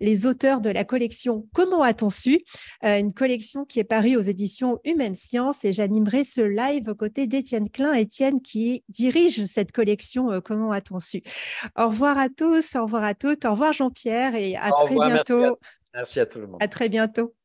Speaker 1: les auteurs de la collection Comment a-t-on su euh, Une collection qui est parue aux éditions Humaine Science et j'animerai ce live aux côtés d'Étienne Klein, Étienne qui dirige cette collection euh, Comment a-t-on su Au revoir à tous, au revoir à toutes, au revoir Jean-Pierre et à très bientôt. Merci à, merci à tout le monde. À très bientôt.